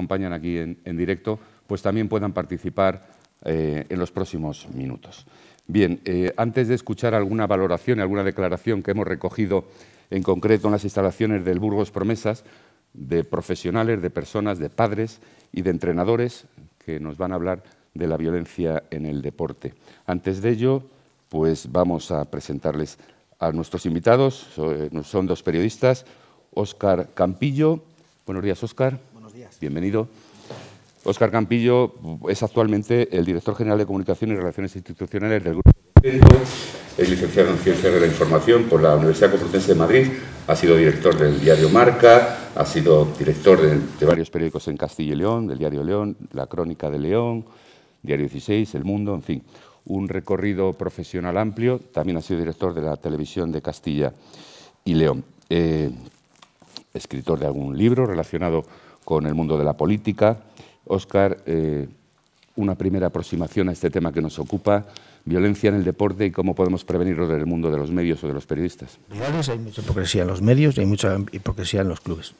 acompañan aquí en, directo, pues también puedan participar eh, en los próximos minutos. Bien, eh, antes de escuchar alguna valoración, y alguna declaración que hemos recogido en concreto en las instalaciones del Burgos Promesas, de profesionales, de personas, de padres y de entrenadores que nos van a hablar de la violencia en el deporte. Antes de ello, pues vamos a presentarles a nuestros invitados. Eh, son dos periodistas, Óscar Campillo. Buenos días, Óscar. Bienvenido. Óscar Campillo es actualmente el director general de Comunicación y Relaciones Institucionales del Grupo. Es licenciado en Ciencias de la Información por la Universidad Complutense de Madrid, ha sido director del diario Marca, ha sido director de, varios periódicos en Castilla y León, del diario León, La Crónica de León, Diario 16, El Mundo, en fin, un recorrido profesional amplio. También ha sido director de la televisión de Castilla y León. Eh, escritor de algún libro relacionado con el mundo de la política. Óscar, eh, una primera aproximación a este tema que nos ocupa, violencia en el deporte y cómo podemos prevenirlo en el mundo de los medios o de los periodistas. Hay mucha hipocresía en los medios y hay mucha hipocresía en los clubes.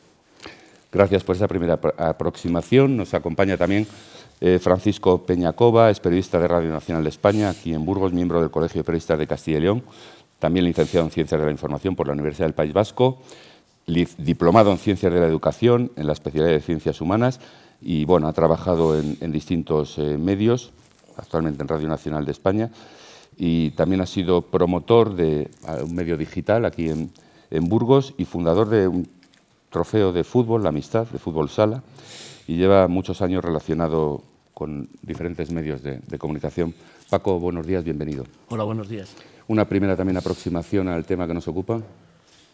Gracias por esa primera aproximación. Nos acompaña también eh, Francisco Peñacova, es periodista de Radio Nacional de España, aquí en Burgos, miembro del Colegio de Periodistas de Castilla y León, también licenciado en Ciencias de la Información por la Universidad del País Vasco diplomado en Ciencias de la Educación, en la especialidad de Ciencias Humanas, y bueno, ha trabajado en, distintos eh, medios, actualmente en Radio Nacional de España, y también ha sido promotor de un medio digital aquí en, Burgos y fundador de un trofeo de fútbol, la amistad, de fútbol sala, y lleva muchos años relacionado con diferentes medios de, comunicación. Paco, buenos días, bienvenido. Hola, buenos días. Una primera también aproximación al tema que nos ocupa.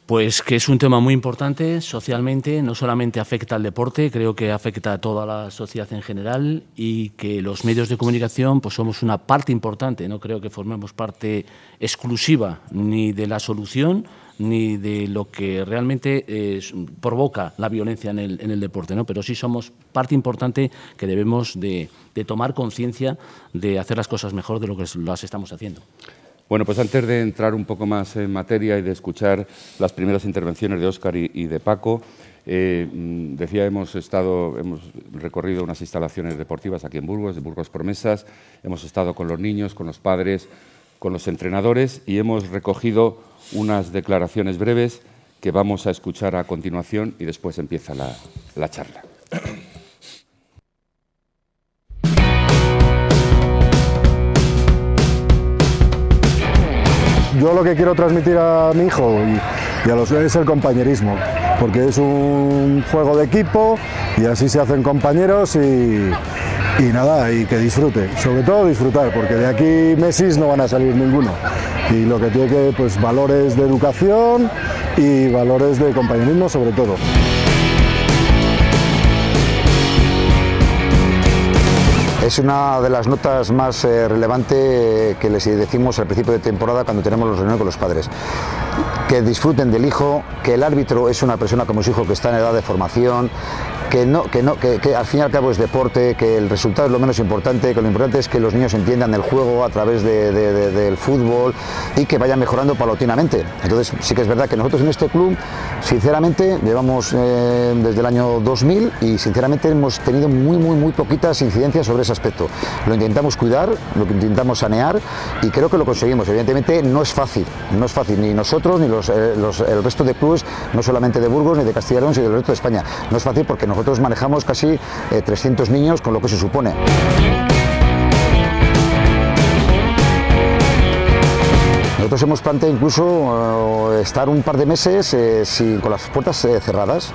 Pues que es un tema muy importante socialmente, no solamente afecta al deporte, creo que afecta a toda la sociedad en general y que los medios de comunicación pues somos una parte importante, no creo que formemos parte exclusiva ni de la solución ni de lo que realmente eh, provoca la violencia en el, deporte, ¿no? pero sí somos parte importante que debemos de tomar conciencia de hacer las cosas mejor de lo que las estamos haciendo. Bueno, pues antes de entrar un poco más en materia y de escuchar las primeras intervenciones de Óscar y, de Paco, eh, mm, decía, hemos, estado, hemos recorrido unas instalaciones deportivas aquí en Burgos, de Burgos Promesas, hemos estado con los niños, con los padres, con los entrenadores y hemos recogido unas declaraciones breves que vamos a escuchar a continuación y después empieza la, la charla. yo lo que quiero transmitir a mi hijo y, a los es el compañerismo, porque es un juego de equipo y así se hacen compañeros y, nada, y que disfrute, sobre todo disfrutar, porque de aquí meses no van a salir ninguno. Y lo que tiene que, pues valores de educación y valores de compañerismo sobre todo. Es una de las notas más eh, relevantes... que les decimos al principio de temporada cuando tenemos los reuniones con los padres. Que disfruten del hijo, que el árbitro es una persona como su hijo que está en edad de formación, que, no, que, no, que, al fin y al cabo es deporte, que el resultado es lo menos importante, que lo importante es que los niños entiendan el juego a través del fútbol y que vayan mejorando paulatinamente. Entonces sí que es verdad que nosotros en este club, sinceramente, llevamos eh, desde el año 2000 y sinceramente hemos tenido muy, muy, muy poquitas incidencias sobre ese aspecto. Lo intentamos cuidar, lo intentamos sanear y creo que lo conseguimos. Evidentemente no es fácil, no es fácil, ni nosotros, ni eh, los, el resto de clubes, no solamente de Burgos, ni de Castilla y León, sino del resto de España. No es fácil porque nosotros manejamos casi 300 eh, niños con lo que se supone. Nosotros hemos planteado incluso eh, estar un par de meses eh, con las puertas cerradas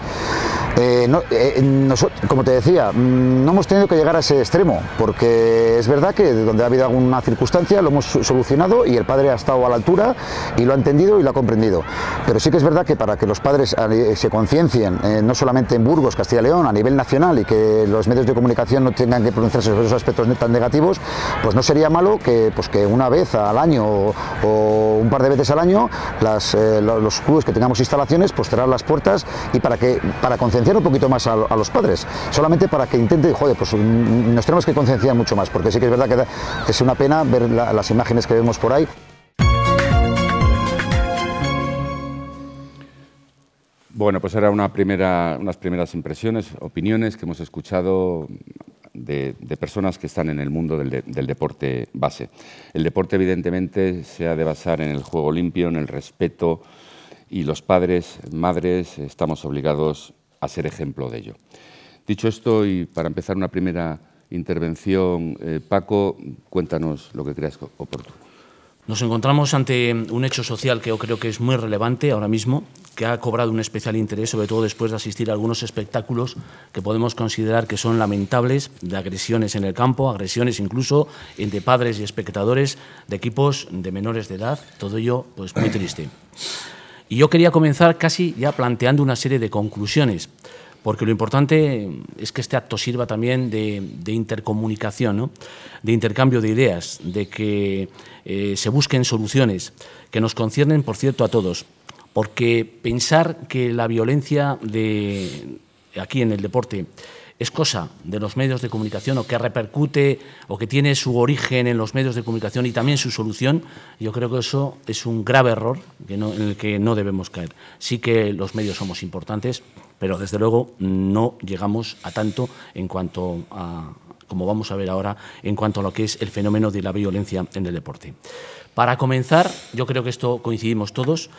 eh, eh, como te decía, mm, no hemos tenido que llegar a ese extremo, porque es verdad que donde ha habido alguna circunstancia lo hemos solucionado y el padre ha estado a la altura y lo ha entendido y lo ha comprendido. Pero sí que es verdad que para que los padres eh, se conciencien, no solamente en Burgos, Castilla y León, a nivel nacional y que los medios de comunicación no tengan que pronunciarse sobre esos aspectos tan negativos, pues no sería malo que, pues que una vez al año o, un par de veces al año los clubes que tengamos instalaciones, pues cerrar las puertas y para que para concienciar concienciar un poquito más a, los padres, solamente para que intenten, joder, pues mm, mm, nos tenemos que concienciar mucho más, porque sí que es verdad que, es una pena ver las imágenes que vemos por ahí. Bueno, pues era una primera, unas primeras impresiones, opiniones que hemos escuchado de, personas que están en el mundo del, del, deporte base. El deporte, evidentemente, se ha de basar en el juego limpio, en el respeto, y los padres, madres, estamos obligados a ser ejemplo de ello. Dicho esto, y para empezar una primera intervención, eh, Paco, cuéntanos lo que creas oportuno. Nos encontramos ante un hecho social que yo creo que es muy relevante ahora mismo, que ha cobrado un especial interés, sobre todo después de asistir a algunos espectáculos que podemos considerar que son lamentables, de agresiones en el campo, agresiones incluso entre padres y espectadores de equipos de menores de edad, todo ello pues muy triste. Y yo quería comenzar casi ya planteando una serie de conclusiones, porque lo importante es que este acto sirva también de, intercomunicación, de intercambio de ideas, de que eh, se busquen soluciones que nos conciernen, por cierto, a todos. Porque pensar que la violencia de, aquí en el deporte es cosa de los medios de comunicación o que repercute o que tiene su origen en los medios de comunicación y también su solución, yo creo que eso es un grave error en el que no debemos caer. Sí que los medios somos importantes, pero desde luego no llegamos a tanto en cuanto a, como vamos a ver ahora, en cuanto a lo que es el fenómeno de la violencia en el deporte. Para comenzar, yo creo que esto coincidimos todos,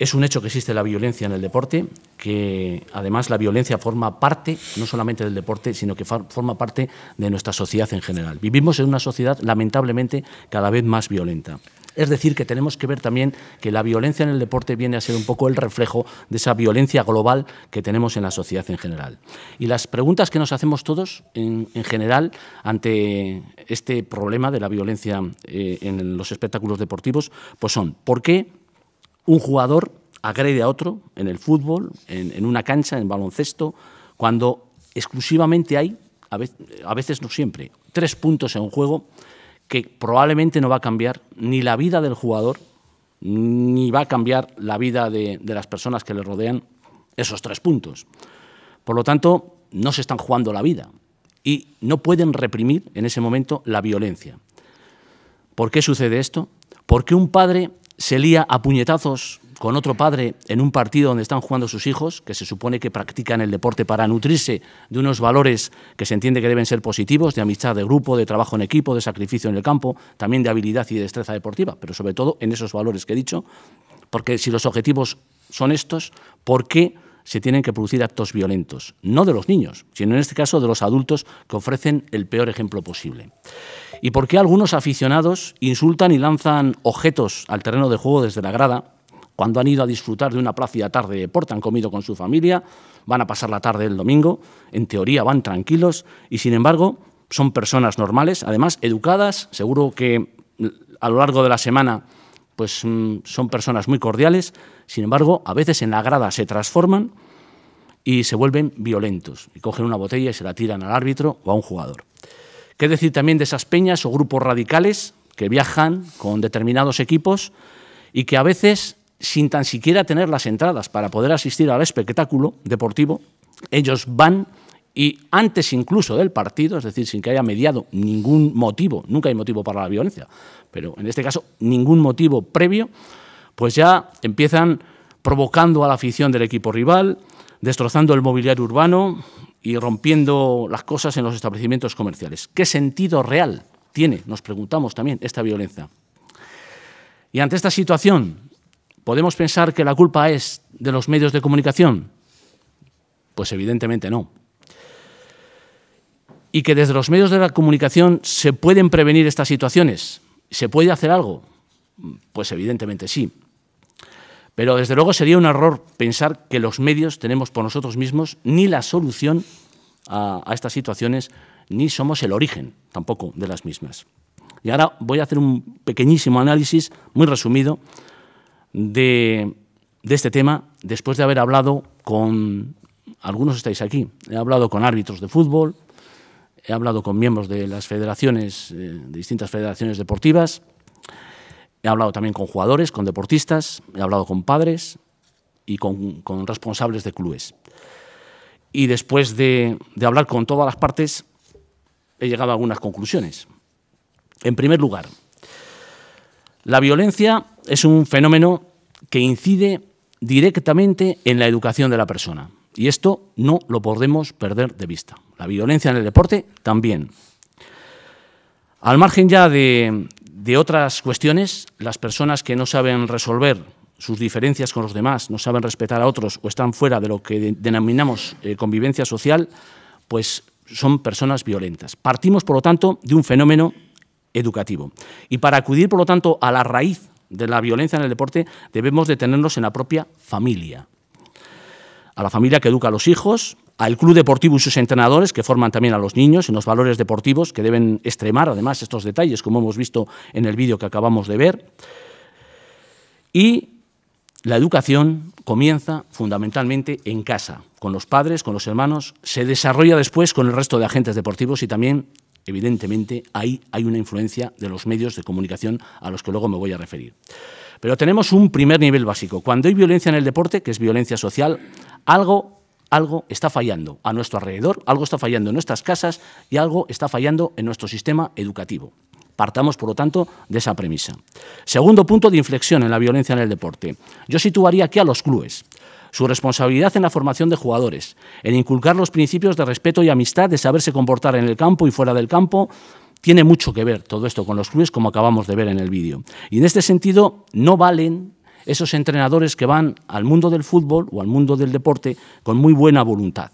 es un hecho que existe la violencia en el deporte, que además la violencia forma parte no solamente del deporte, sino que forma parte de nuestra sociedad en general. Vivimos en una sociedad lamentablemente cada vez más violenta. Es decir, que tenemos que ver también que la violencia en el deporte viene a ser un poco el reflejo de esa violencia global que tenemos en la sociedad en general. Y las preguntas que nos hacemos todos en, general ante este problema de la violencia eh, en los espectáculos deportivos, pues son, ¿por qué un jugador agrede a otro en el fútbol, en, una cancha, en baloncesto, cuando exclusivamente hay, a veces, no siempre, tres puntos en un juego que probablemente no va a cambiar ni la vida del jugador, ni va a cambiar la vida de, las personas que le rodean esos tres puntos. Por lo tanto, no se están jugando la vida y no pueden reprimir en ese momento la violencia. ¿Por qué sucede esto? Porque un padre se lía a puñetazos con otro padre en un partido donde están jugando sus hijos, que se supone que practican el deporte para nutrirse de unos valores que se entiende que deben ser positivos, de amistad de grupo, de trabajo en equipo, de sacrificio en el campo, también de habilidad y de destreza deportiva, pero sobre todo en esos valores que he dicho, porque si los objetivos son estos, ¿por qué? se tienen que producir actos violentos, no de los niños, sino en este caso de los adultos que ofrecen el peor ejemplo posible. ¿Y por qué algunos aficionados insultan y lanzan objetos al terreno de juego desde la grada cuando han ido a disfrutar de una plácida tarde de deporte, han comido con su familia, van a pasar la tarde del domingo, en teoría van tranquilos y sin embargo son personas normales, además educadas, seguro que a lo largo de la semana pues mm, son personas muy cordiales, sin embargo, a veces en la grada se transforman y se vuelven violentos y cogen una botella y se la tiran al árbitro o a un jugador. ¿Qué decir también de esas peñas o grupos radicales que viajan con determinados equipos y que a veces, sin tan siquiera tener las entradas para poder asistir al espectáculo deportivo, ellos van y antes incluso del partido, es decir, sin que haya mediado ningún motivo, nunca hay motivo para la violencia, pero en este caso ningún motivo previo, pues ya empiezan provocando a la afición del equipo rival, destrozando el mobiliario urbano y rompiendo las cosas en los establecimientos comerciales. ¿Qué sentido real tiene, nos preguntamos también, esta violencia? Y ante esta situación, ¿podemos pensar que la culpa es de los medios de comunicación? Pues evidentemente no. Y que desde los medios de la comunicación se pueden prevenir estas situaciones, ¿Se puede hacer algo? Pues evidentemente sí. Pero desde luego sería un error pensar que los medios tenemos por nosotros mismos ni la solución a, estas situaciones, ni somos el origen tampoco de las mismas. Y ahora voy a hacer un pequeñísimo análisis, muy resumido, de, de este tema, después de haber hablado con, algunos estáis aquí, he hablado con árbitros de fútbol, he hablado con miembros de las federaciones, eh, de distintas federaciones deportivas, he hablado también con jugadores, con deportistas, he hablado con padres y con, responsables de clubes. Y después de hablar con todas las partes, he llegado a algunas conclusiones. En primer lugar, la violencia es un fenómeno que incide directamente en la educación de la persona. Y esto no lo podemos perder de vista. La violencia en el deporte también. Al margen ya de, otras cuestiones, las personas que no saben resolver sus diferencias con los demás, no saben respetar a otros o están fuera de lo que denominamos eh, convivencia social, pues son personas violentas. Partimos, por lo tanto, de un fenómeno educativo. Y para acudir, por lo tanto, a la raíz de la violencia en el deporte, debemos detenernos en la propia familia a la familia que educa a los hijos, al club deportivo y sus entrenadores que forman también a los niños en los valores deportivos que deben extremar además estos detalles, como hemos visto en el vídeo que acabamos de ver. Y la educación comienza fundamentalmente en casa, con los padres, con los hermanos, se desarrolla después con el resto de agentes deportivos y también, evidentemente, ahí hay una influencia de los medios de comunicación a los que luego me voy a referir. Pero tenemos un primer nivel básico. Cuando hay violencia en el deporte, que es violencia social, algo algo está fallando a nuestro alrededor, algo está fallando en nuestras casas y algo está fallando en nuestro sistema educativo. Partamos, por lo tanto, de esa premisa. Segundo punto de inflexión en la violencia en el deporte. Yo situaría aquí a los clubes. Su responsabilidad en la formación de jugadores, en inculcar los principios de respeto y amistad, de saberse comportar en el campo y fuera del campo, tiene mucho que ver todo esto con los clubes, como acabamos de ver en el vídeo. Y en este sentido, no valen esos entrenadores que van al mundo del fútbol o al mundo del deporte con muy buena voluntad,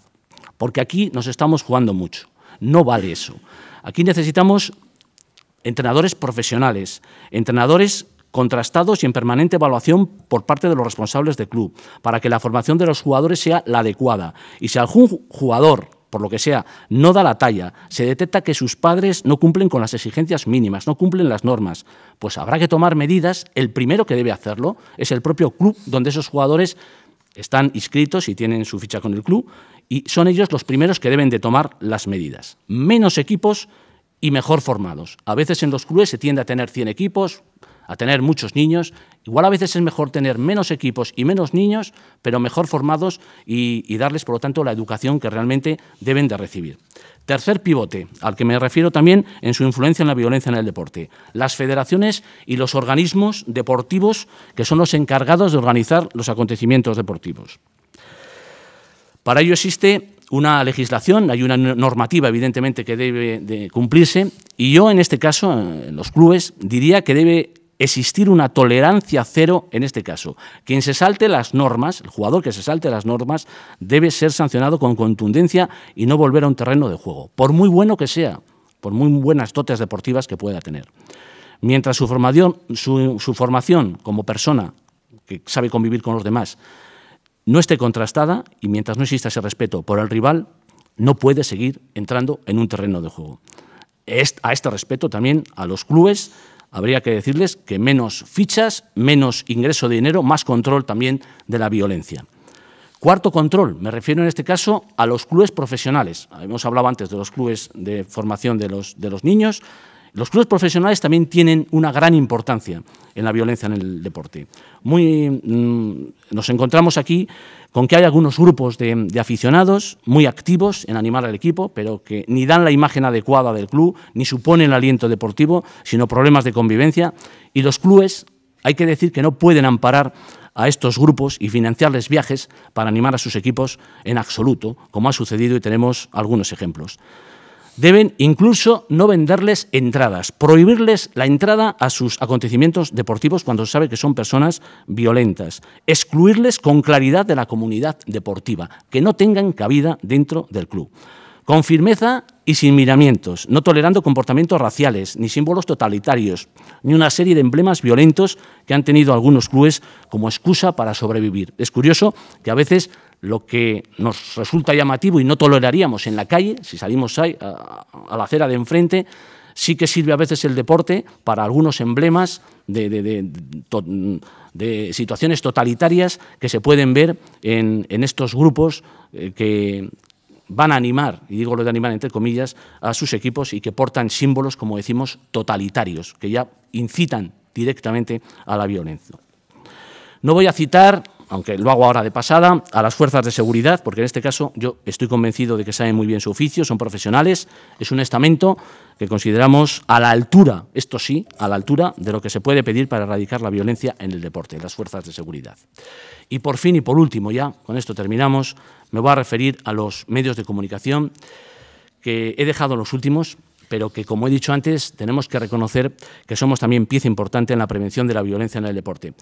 porque aquí nos estamos jugando mucho. No vale eso. Aquí necesitamos entrenadores profesionales, entrenadores contrastados y en permanente evaluación por parte de los responsables del club, para que la formación de los jugadores sea la adecuada. Y si algún jugador por lo que sea, no da la talla, se detecta que sus padres no cumplen con las exigencias mínimas, no cumplen las normas, pues habrá que tomar medidas. El primero que debe hacerlo es el propio club donde esos jugadores están inscritos y tienen su ficha con el club y son ellos los primeros que deben de tomar las medidas. Menos equipos y mejor formados. A veces en los clubes se tiende a tener 100 equipos, a tener muchos niños. Igual a veces es mejor tener menos equipos y menos niños, pero mejor formados y, darles, por lo tanto, la educación que realmente deben de recibir. Tercer pivote, al que me refiero también en su influencia en la violencia en el deporte, las federaciones y los organismos deportivos que son los encargados de organizar los acontecimientos deportivos. Para ello existe una legislación, hay una normativa evidentemente que debe cumplirse y yo en este caso, en los clubes, diría que debe existir una tolerancia cero en este caso. Quien se salte las normas, el jugador que se salte las normas, debe ser sancionado con contundencia y no volver a un terreno de juego, por muy bueno que sea, por muy buenas dotes deportivas que pueda tener. Mientras su formación, su formación como persona que sabe convivir con los demás no esté contrastada y mientras no exista ese respeto por el rival, no puede seguir entrando en un terreno de juego. A este respeto también a los clubes, habría que decirles que menos fichas, menos ingreso de dinero, más control también de la violencia. Cuarto control, me refiero en este caso a los clubes profesionales. Hemos hablado antes de los clubes de formación de los, de los niños. Los clubes profesionales también tienen una gran importancia en la violencia en el deporte. Muy, mm, nos encontramos aquí con que hay algunos grupos de, aficionados muy activos en animar al equipo, pero que ni dan la imagen adecuada del club, ni suponen aliento deportivo, sino problemas de convivencia. Y los clubes, hay que decir que no pueden amparar a estos grupos y financiarles viajes para animar a sus equipos en absoluto, como ha sucedido y tenemos algunos ejemplos. Deben incluso no venderles entradas, prohibirles la entrada a sus acontecimientos deportivos cuando se sabe que son personas violentas, excluirles con claridad de la comunidad deportiva, que no tengan cabida dentro del club. Con firmeza y sin miramientos, no tolerando comportamientos raciales, ni símbolos totalitarios, ni una serie de emblemas violentos que han tenido algunos clubes como excusa para sobrevivir. Es curioso que a veces lo que nos resulta llamativo y no toleraríamos en la calle, si salimos a, la acera de enfrente, sí que sirve a veces el deporte para algunos emblemas de, situaciones totalitarias que se pueden ver en, en estos grupos eh, que, van a animar, y digo lo de animar entre comillas, a sus equipos y que portan símbolos, como decimos, totalitarios, que ya incitan directamente a la violencia. No voy a citar aunque lo hago ahora de pasada, a las fuerzas de seguridad, porque en este caso yo estoy convencido de que saben muy bien su oficio, son profesionales, es un estamento que consideramos a la altura, esto sí, a la altura de lo que se puede pedir para erradicar la violencia en el deporte, las fuerzas de seguridad. Y por fin y por último ya, con esto terminamos, me voy a referir a los medios de comunicación que he dejado los últimos, pero que, como he dicho antes, tenemos que reconocer que somos también pieza importante en la prevención de la violencia en el deporte.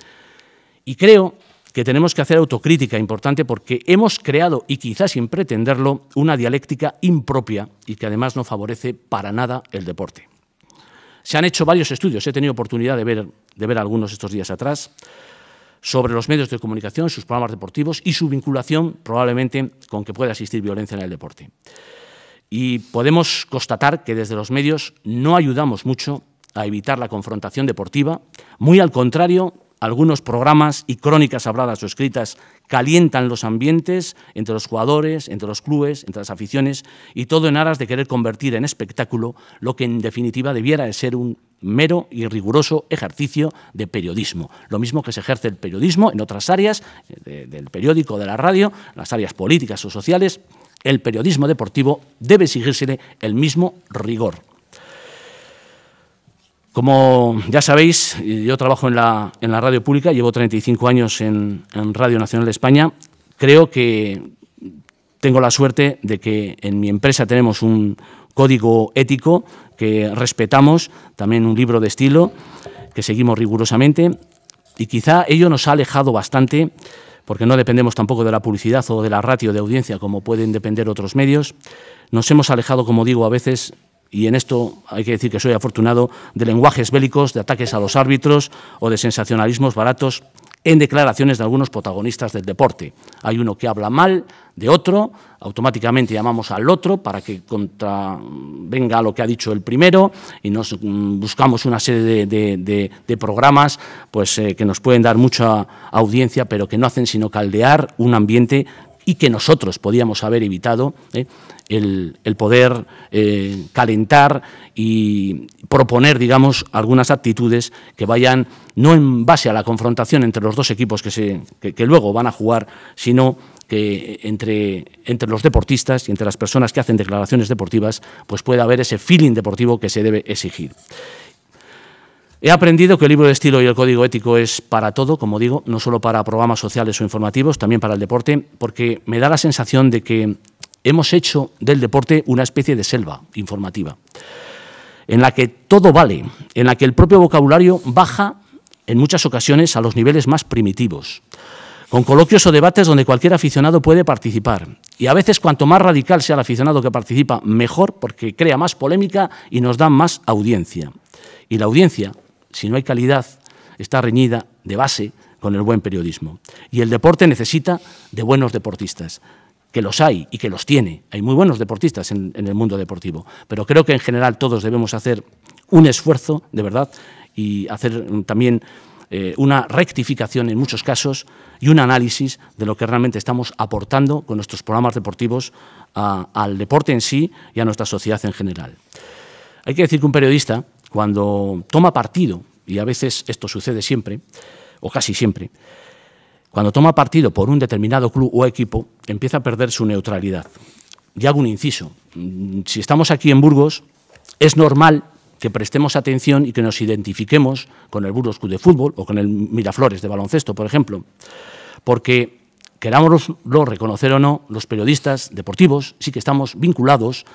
Y creo que tenemos que hacer autocrítica importante porque hemos creado, y quizás sin pretenderlo, una dialéctica impropia y que además no favorece para nada el deporte. Se han hecho varios estudios, he tenido oportunidad de ver, de ver algunos estos días atrás, sobre los medios de comunicación, sus programas deportivos y su vinculación probablemente con que pueda existir violencia en el deporte. Y podemos constatar que desde los medios no ayudamos mucho a evitar la confrontación deportiva, muy al contrario algunos programas y crónicas habladas o escritas calientan los ambientes entre los jugadores, entre los clubes, entre las aficiones y todo en aras de querer convertir en espectáculo lo que en definitiva debiera de ser un mero y riguroso ejercicio de periodismo. Lo mismo que se ejerce el periodismo en otras áreas del periódico, de la radio, las áreas políticas o sociales, el periodismo deportivo debe exigirse el mismo rigor. Como ya sabéis, yo trabajo en la, en la radio pública, llevo 35 años en, en, Radio Nacional de España. Creo que tengo la suerte de que en mi empresa tenemos un código ético que respetamos, también un libro de estilo que seguimos rigurosamente y quizá ello nos ha alejado bastante porque no dependemos tampoco de la publicidad o de la ratio de audiencia como pueden depender otros medios. Nos hemos alejado, como digo, a veces y en esto hay que decir que soy afortunado, de lenguajes bélicos, de ataques a los árbitros o de sensacionalismos baratos en declaraciones de algunos protagonistas del deporte. Hay uno que habla mal de otro, automáticamente llamamos al otro para que contravenga lo que ha dicho el primero y nos mm, buscamos una serie de, programas pues, eh, que nos pueden dar mucha audiencia, pero que no hacen sino caldear un ambiente y que nosotros podíamos haber evitado. Eh, el, poder eh, calentar y proponer, digamos, algunas actitudes que vayan no en base a la confrontación entre los dos equipos que, luego van a jugar, sino que entre, entre, los deportistas y entre las personas que hacen declaraciones deportivas, pues pueda haber ese feeling deportivo que se debe exigir. He aprendido que el libro de estilo y el código ético es para todo, como digo, no solo para programas sociales o informativos, también para el deporte, porque me da la sensación de que hemos hecho del deporte una especie de selva informativa, en la que todo vale, en la que el propio vocabulario baja en muchas ocasiones a los niveles más primitivos, con coloquios o debates donde cualquier aficionado puede participar. Y a veces cuanto más radical sea el aficionado que participa, mejor, porque crea más polémica y nos da más audiencia. Y la audiencia, si no hay calidad, está reñida de base con el buen periodismo. Y el deporte necesita de buenos deportistas, que los hay y que los tiene. Hay muy buenos deportistas en, el mundo deportivo, pero creo que en general todos debemos hacer un esfuerzo, de verdad, y hacer mm, también eh, una rectificación en muchos casos y un análisis de lo que realmente estamos aportando con nuestros programas deportivos al deporte en sí y a nuestra sociedad en general. Hay que decir que un periodista, cuando toma partido, y a veces esto sucede siempre, o casi siempre, cuando toma partido por un determinado club o equipo, empieza a perder su neutralidad. Y hago un inciso. Mm, si estamos aquí en Burgos, es normal que prestemos atención y que nos identifiquemos con el Burgos Club de Fútbol o con el Miraflores de baloncesto, por ejemplo. Porque, querámoslo reconocer o no, los periodistas deportivos sí que estamos vinculados,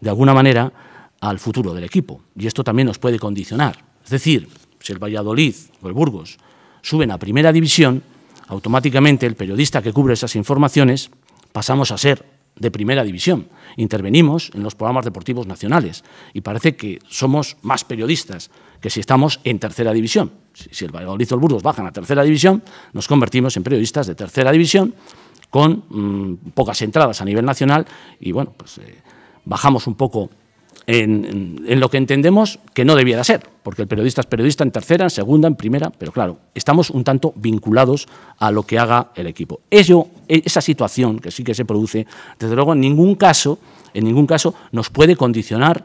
de alguna manera, al futuro del equipo. Y esto también nos puede condicionar. Es decir, si el Valladolid o el Burgos suben a primera división, automáticamente el periodista que cubre esas informaciones pasamos a ser de primera división. Intervenimos en los programas deportivos nacionales y parece que somos más periodistas que si estamos en tercera división. Si el Valladolid o el Burgos bajan a tercera división, nos convertimos en periodistas de tercera división con mm, pocas entradas a nivel nacional y bueno, pues eh, bajamos un poco en, lo que entendemos que no debiera ser, porque el periodista es periodista en tercera, en segunda, en primera, pero claro, estamos un tanto vinculados a lo que haga el equipo. Eso, e, esa situación que sí que se produce, desde luego en ningún caso, en ningún caso nos puede condicionar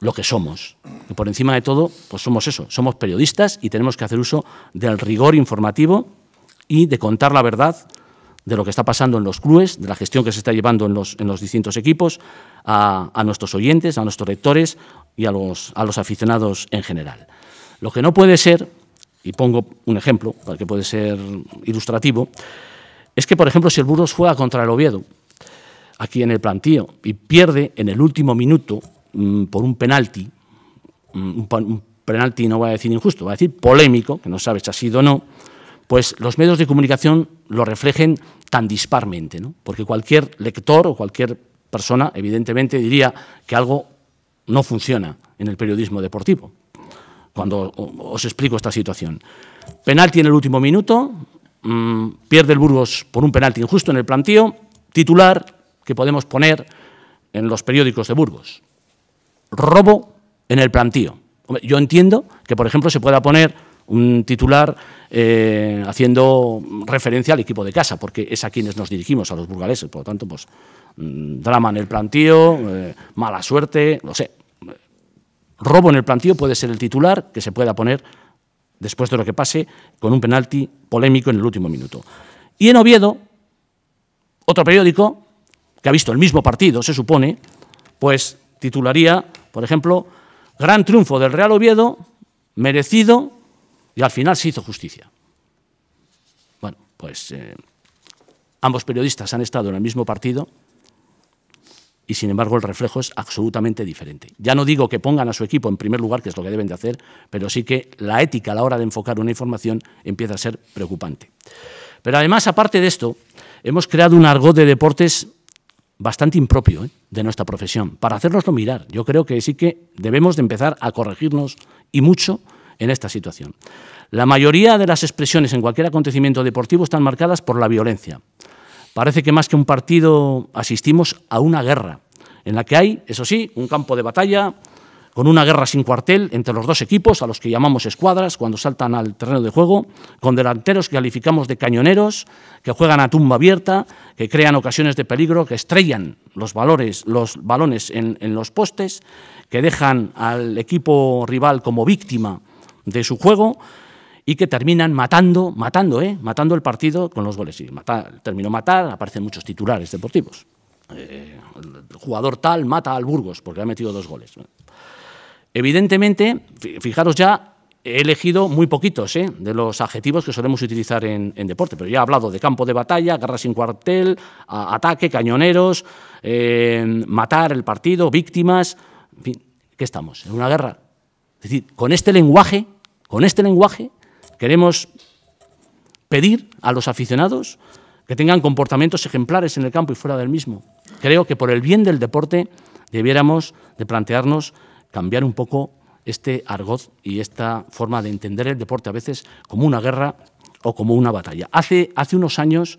lo que somos. Y por encima de todo, pues somos eso, somos periodistas y tenemos que hacer uso del rigor informativo y de contar la verdad de lo que está pasando en los clubes, de la gestión que se está llevando en los, en los distintos equipos, a, a, nuestros oyentes, a nuestros lectores y a los, a los aficionados en general. Lo que no puede ser, y pongo un ejemplo para que puede ser ilustrativo, es que, por ejemplo, si el burros juega contra el Oviedo, aquí en el plantío, y pierde en el último minuto mm, por un penalti, mm, un, un penalti no voy a decir injusto, voy a decir polémico, que no sabes si ha sido o no, pues los medios de comunicación lo reflejen tan disparmente, ¿no? porque cualquier lector o cualquier persona evidentemente diría que algo no funciona en el periodismo deportivo, cuando os explico esta situación. Penalti en el último minuto, mm, pierde el Burgos por un penalti injusto en el plantío, titular que podemos poner en los periódicos de Burgos. Robo en el plantío. Yo entiendo que, por ejemplo, se pueda poner un titular eh, haciendo referencia al equipo de casa, porque es a quienes nos dirigimos, a los burgaleses. Por lo tanto, pues mm, drama en el plantío, eh, mala suerte, no sé. Robo en el plantío puede ser el titular que se pueda poner después de lo que pase con un penalti polémico en el último minuto. Y en Oviedo, otro periódico que ha visto el mismo partido, se supone, pues titularía, por ejemplo, Gran triunfo del Real Oviedo, merecido y al final se hizo justicia. Bueno, pues eh, ambos periodistas han estado en el mismo partido y sin embargo el reflejo es absolutamente diferente. Ya no digo que pongan a su equipo en primer lugar, que es lo que deben de hacer, pero sí que la ética a la hora de enfocar una información empieza a ser preocupante. Pero además, aparte de esto, hemos creado un argot de deportes bastante impropio ¿eh? de nuestra profesión, para hacernoslo mirar. Yo creo que sí que debemos de empezar a corregirnos y mucho en esta situación. La mayoría de las expresiones en cualquier acontecimiento deportivo están marcadas por la violencia. Parece que más que un partido asistimos a una guerra, en la que hay, eso sí, un campo de batalla con una guerra sin cuartel entre los dos equipos, a los que llamamos escuadras cuando saltan al terreno de juego, con delanteros que calificamos de cañoneros, que juegan a tumba abierta, que crean ocasiones de peligro, que estrellan los, valores, los balones en, en los postes, que dejan al equipo rival como víctima de su juego y que terminan matando, matando, ¿eh? matando el partido con los goles. Y matar, terminó matar, aparecen muchos titulares deportivos. Eh, el jugador tal mata al Burgos porque ha metido dos goles. Evidentemente, fijaros ya, he elegido muy poquitos ¿eh? de los adjetivos que solemos utilizar en, deporte, pero ya he hablado de campo de batalla, guerra sin cuartel, ataque, cañoneros, eh, matar el partido, víctimas, en fin, ¿qué estamos? ¿En una guerra? Es decir, con este lenguaje, con este lenguaje queremos pedir a los aficionados que tengan comportamientos ejemplares en el campo y fuera del mismo. Creo que por el bien del deporte debiéramos de plantearnos cambiar un poco este argot y esta forma de entender el deporte a veces como una guerra o como una batalla. Hace, unos años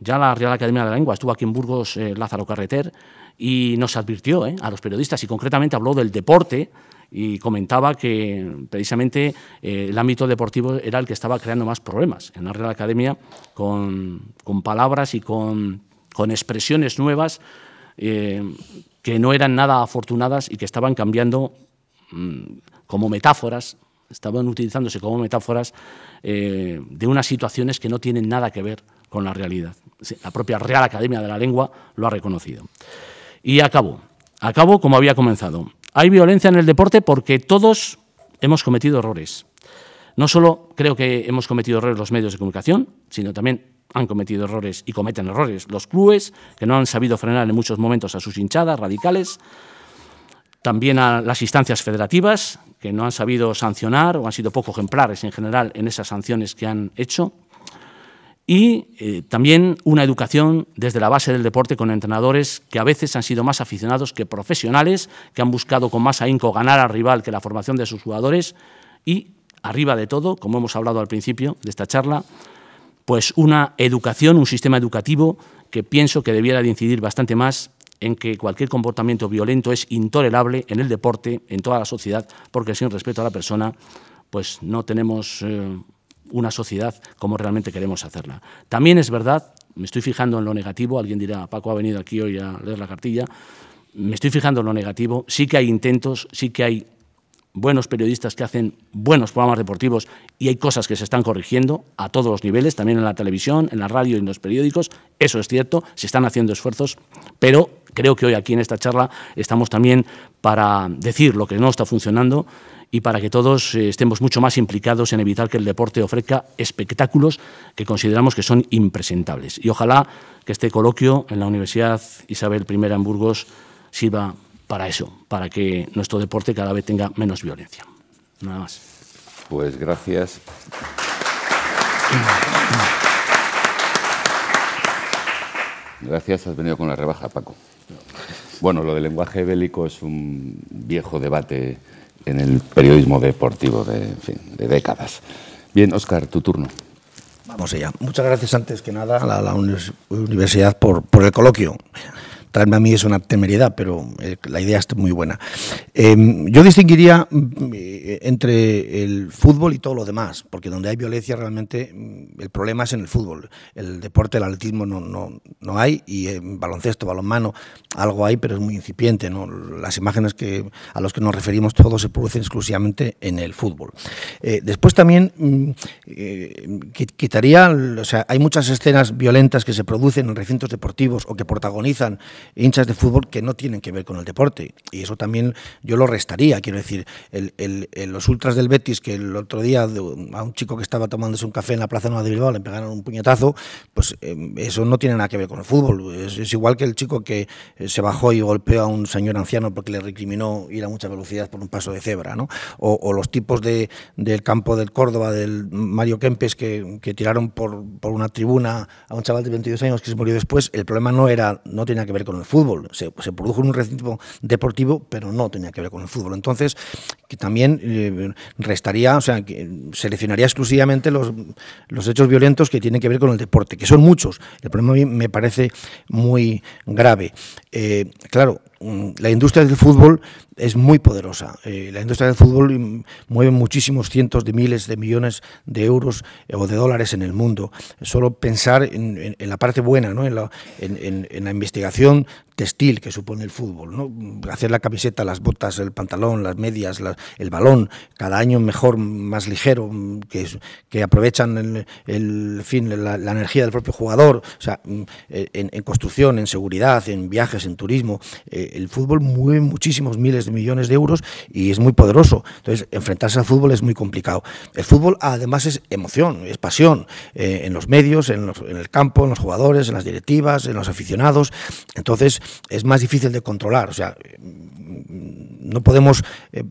ya la Real Academia de la Lengua estuvo aquí en Burgos eh, Lázaro Carreter y nos advirtió eh, a los periodistas y concretamente habló del deporte y comentaba que precisamente eh, el ámbito deportivo era el que estaba creando más problemas en la Real Academia con, palabras y con, expresiones nuevas eh, que no eran nada afortunadas y que estaban cambiando mm, como metáforas, estaban utilizándose como metáforas eh, de unas situaciones que no tienen nada que ver con la realidad. La propia Real Academia de la Lengua lo ha reconocido. Y acabó acabo como había comenzado. Hay violencia en el deporte porque todos hemos cometido errores. No solo creo que hemos cometido errores los medios de comunicación, sino también han cometido errores y cometen errores los clubes, que no han sabido frenar en muchos momentos a sus hinchadas radicales, también a las instancias federativas, que no han sabido sancionar o han sido poco ejemplares en general en esas sanciones que han hecho, y eh, también una educación desde la base del deporte con entrenadores que a veces han sido más aficionados que profesionales, que han buscado con más ahínco ganar al rival que la formación de sus jugadores y arriba de todo, como hemos hablado al principio de esta charla, pues una educación, un sistema educativo que pienso que debiera de incidir bastante más en que cualquier comportamiento violento es intolerable en el deporte, en toda la sociedad, porque sin respeto a la persona, pues no tenemos eh, una sociedad como realmente queremos hacerla. También es verdad, me estoy fijando en lo negativo, alguien dirá, Paco ha venido aquí hoy a leer la cartilla, me estoy fijando en lo negativo, sí que hay intentos, sí que hay buenos periodistas que hacen buenos programas deportivos y hay cosas que se están corrigiendo a todos los niveles, también en la televisión, en la radio y en los periódicos. Eso es cierto, se están haciendo esfuerzos, pero creo que hoy aquí en esta charla estamos también para decir lo que no está funcionando y para que todos eh, estemos mucho más implicados en evitar que el deporte ofrezca espectáculos que consideramos que son impresentables. Y ojalá que este coloquio en la Universidad Isabel I en Burgos sirva para eso, para que nuestro deporte cada vez tenga menos violencia. Nada más. Pues gracias. Gracias, has venido con la rebaja, Paco. Bueno, lo del lenguaje bélico es un viejo debate en el periodismo deportivo de, fin, de décadas. Bien, Óscar, tu turno. Vamos allá. Muchas gracias antes que nada a la, universidad por, por el coloquio traerme a mí es una temeridad, pero eh, la idea es muy buena. Em, yo distinguiría mm, entre el fútbol y todo lo demás, porque donde hay violencia realmente mm, el problema es en el fútbol. El deporte, el atletismo no, no, hay y baloncesto, balonmano, algo hay, pero es muy incipiente. ¿no? Las imágenes que, a las que nos referimos todos se producen exclusivamente en el fútbol. Eh, después también mm, eh, quitaría, o sea, hay muchas escenas violentas que se producen en recintos deportivos o que protagonizan hinchas de fútbol que no tienen que ver con el deporte. Y eso también yo lo restaría. Quiero decir, los ultras del Betis, que el otro día a un chico que estaba tomándose un café en la Plaza Nueva de Bilbao le pegaron un puñetazo, pues em, eso no tiene nada que ver con el fútbol. Es, igual que el chico que eh, se bajó y golpeó a un señor anciano porque le recriminó ir a mucha velocidad por un paso de cebra, ¿no? O, los tipos del campo del Córdoba, del Mario Kempes, que, que tiraron por, por una tribuna a un chaval de 22 años que se murió después. El problema no era, no tenía que ver con con el fútbol. Se, produjo un recinto deportivo, pero no tenía que ver con el fútbol. Entonces, que también eh, restaría, o sea, seleccionaría exclusivamente los, los hechos violentos que tienen que ver con el deporte, que son muchos. El problema me parece muy grave. Eh, claro, la industria del fútbol es muy poderosa. Eh, la industria del fútbol mueve muchísimos cientos de miles de millones de euros eh, o de dólares en el mundo. Solo pensar en, la parte buena, ¿no? en, la, en, la investigación estil que supone el fútbol, ¿no? Hacer la camiseta, las botas, el pantalón, las medias, el balón, cada año mejor, más ligero, que, que aprovechan el, fin, la, energía del propio jugador, o sea, en, construcción, en seguridad, en viajes, en turismo. Eh, el fútbol mueve muchísimos miles de millones de euros y es muy poderoso. Entonces, enfrentarse al fútbol es muy complicado. El fútbol además es emoción, es pasión, eh, en los medios, en, en el campo, en los jugadores, en las directivas, en los aficionados. Entonces, es más difícil de controlar. O sea, no podemos eh,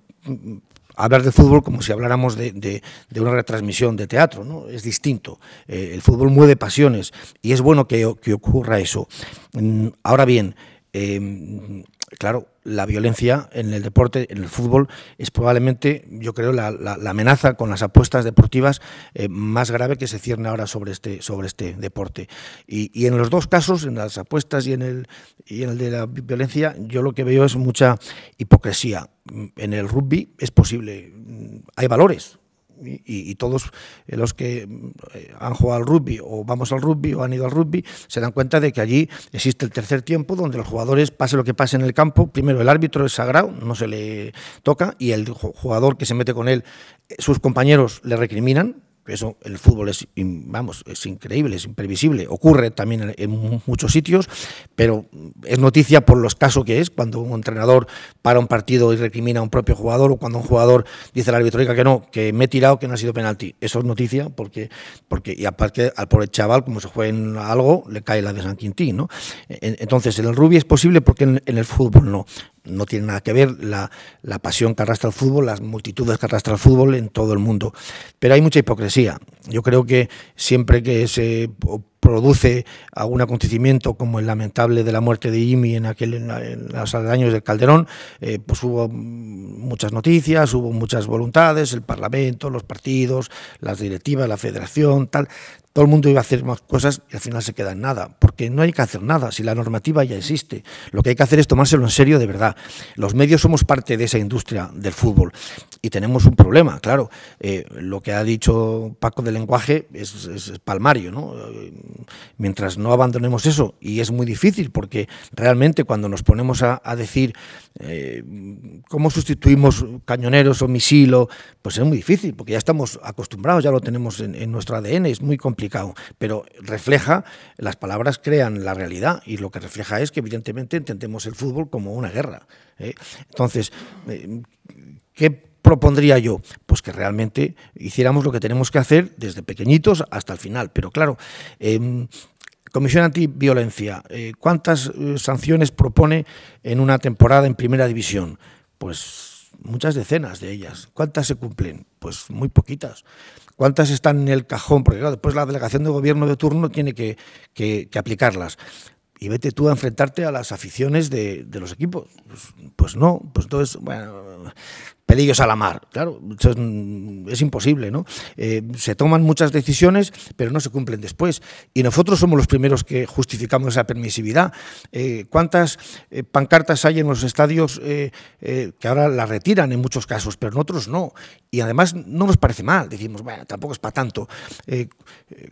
hablar de fútbol como si habláramos de, una retransmisión de teatro, ¿no? Es distinto. Eh, el fútbol mueve pasiones y es bueno que, ocurra eso. Mm, ahora bien, eh, claro, la violencia en el deporte, en el fútbol, es probablemente, yo creo, la, amenaza con las apuestas deportivas eh, más grave que se cierne ahora sobre este, sobre este deporte. Y, en los dos casos, en las apuestas y y en el de la violencia, yo lo que veo es mucha hipocresía. En el rugby es posible, mm, hay valores, y, todos los que mm, han jugado al rugby o vamos al rugby o han ido al rugby se dan cuenta de que allí existe el tercer tiempo donde los jugadores, pase lo que pase en el campo, primero el árbitro es sagrado, no se le toca y el jugador que se mete con él, eh, sus compañeros le recriminan eso, el fútbol es, vamos, es increíble, es imprevisible. Ocurre también en, muchos sitios, pero es noticia por los casos que es, cuando un entrenador para un partido y recrimina a un propio jugador, o cuando un jugador dice a la ICA que no, que me he tirado, que no ha sido penalti. Eso es noticia porque, porque y aparte al pobre chaval, como se juega en algo, le cae la de San Quintín, ¿no? E, entonces, en el rugby es posible porque en el fútbol no no tiene nada que ver la, la, pasión que arrastra el fútbol, las multitudes que arrastra el fútbol en todo el mundo. Pero hay mucha hipocresía. Yo creo que siempre que se produce algún acontecimiento como el lamentable de la muerte de Jimmy en, aquel, en, los años del Calderón, eh, pues hubo muchas noticias, hubo muchas voluntades, el Parlamento, los partidos, las directivas, la federación, tal. Todo el mundo iba a hacer más cosas y al final se queda en nada, porque no hay que hacer nada si la normativa ya existe. Lo que hay que hacer es tomárselo en serio de verdad. Los medios somos parte de esa industria del fútbol y tenemos un problema, claro. Eh, lo que ha dicho Paco de lenguaje es, palmario, ¿no? Mientras no abandonemos eso, y es muy difícil porque realmente cuando nos ponemos a decir eh, ¿Cómo sustituimos cañoneros o misilo? Pues es muy difícil, porque ya estamos acostumbrados, ya lo tenemos en, nuestro ADN, es muy complicado. Pero refleja, las palabras crean la realidad y lo que refleja es que evidentemente entendemos el fútbol como una guerra. ¿eh? Entonces, eh, ¿qué propondría yo? Pues que realmente hiciéramos lo que tenemos que hacer desde pequeñitos hasta el final. Pero claro, em, Comisión Antiviolencia, eh, ¿cuántas eh, sanciones propone en una temporada en primera división? Pues muchas decenas de ellas. ¿Cuántas se cumplen? Pues muy poquitas. ¿Cuántas están en el cajón? Porque claro, después la delegación de gobierno de turno tiene que, aplicarlas y vete tú a enfrentarte a las aficiones de, los equipos. Pues, pues, no, pues entonces, bueno, Pedillos a la mar. Claro, es, imposible, ¿no? Eh, se toman muchas decisiones, pero no se cumplen después. Y nosotros somos los primeros que justificamos esa permisividad. Eh, ¿Cuántas eh, pancartas hay en los estadios que ahora las retiran en muchos casos, pero en otros no? Y además no nos parece mal, decimos, bueno, tampoco es para tanto.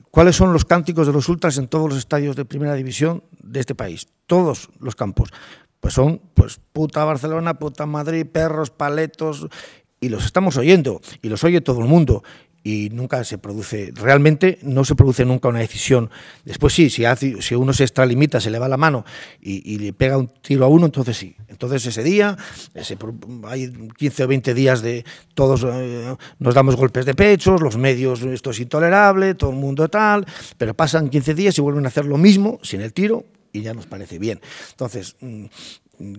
¿Cuáles son los cánticos de los ultras en todos los estadios de primera división de este país? Todos los campos. Pues son, pues, puta Barcelona, puta Madrid, perros, paletos, y los estamos oyendo, y los oye todo el mundo, y nunca se produce, realmente no se produce nunca una decisión. Después sí, si, uno se extralimita, se le va la mano y, le pega un tiro a uno, entonces sí. Entonces ese día, hay 15 o 20 días de todos eh, nos damos golpes de pechos, los medios, esto es intolerable, todo el mundo tal, pero pasan 15 días y vuelven a hacer lo mismo, sin el tiro, y ya nos parece bien. Entonces, mm,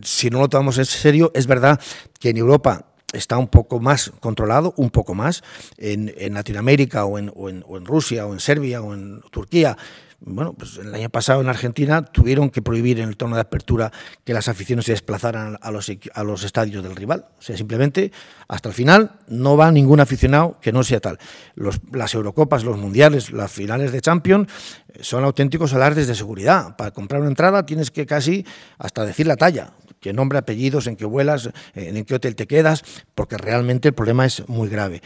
si no lo tomamos en serio, es verdad que en Europa está un poco más controlado, un poco más, en, Latinoamérica o en Rusia o en Serbia o en Turquía bueno, pues el año pasado en Argentina tuvieron que prohibir en el torneo de apertura que las aficiones se desplazaran a los, a los estadios del rival. O sea, simplemente hasta el final no va ningún aficionado que no sea tal. Los, las Eurocopas, los Mundiales, las finales de Champions eh, son auténticos alardes de seguridad. Para comprar una entrada tienes que casi hasta decir la talla, qué nombre, apellidos, en qué vuelas, eh, en qué hotel te quedas, porque realmente el problema es muy grave.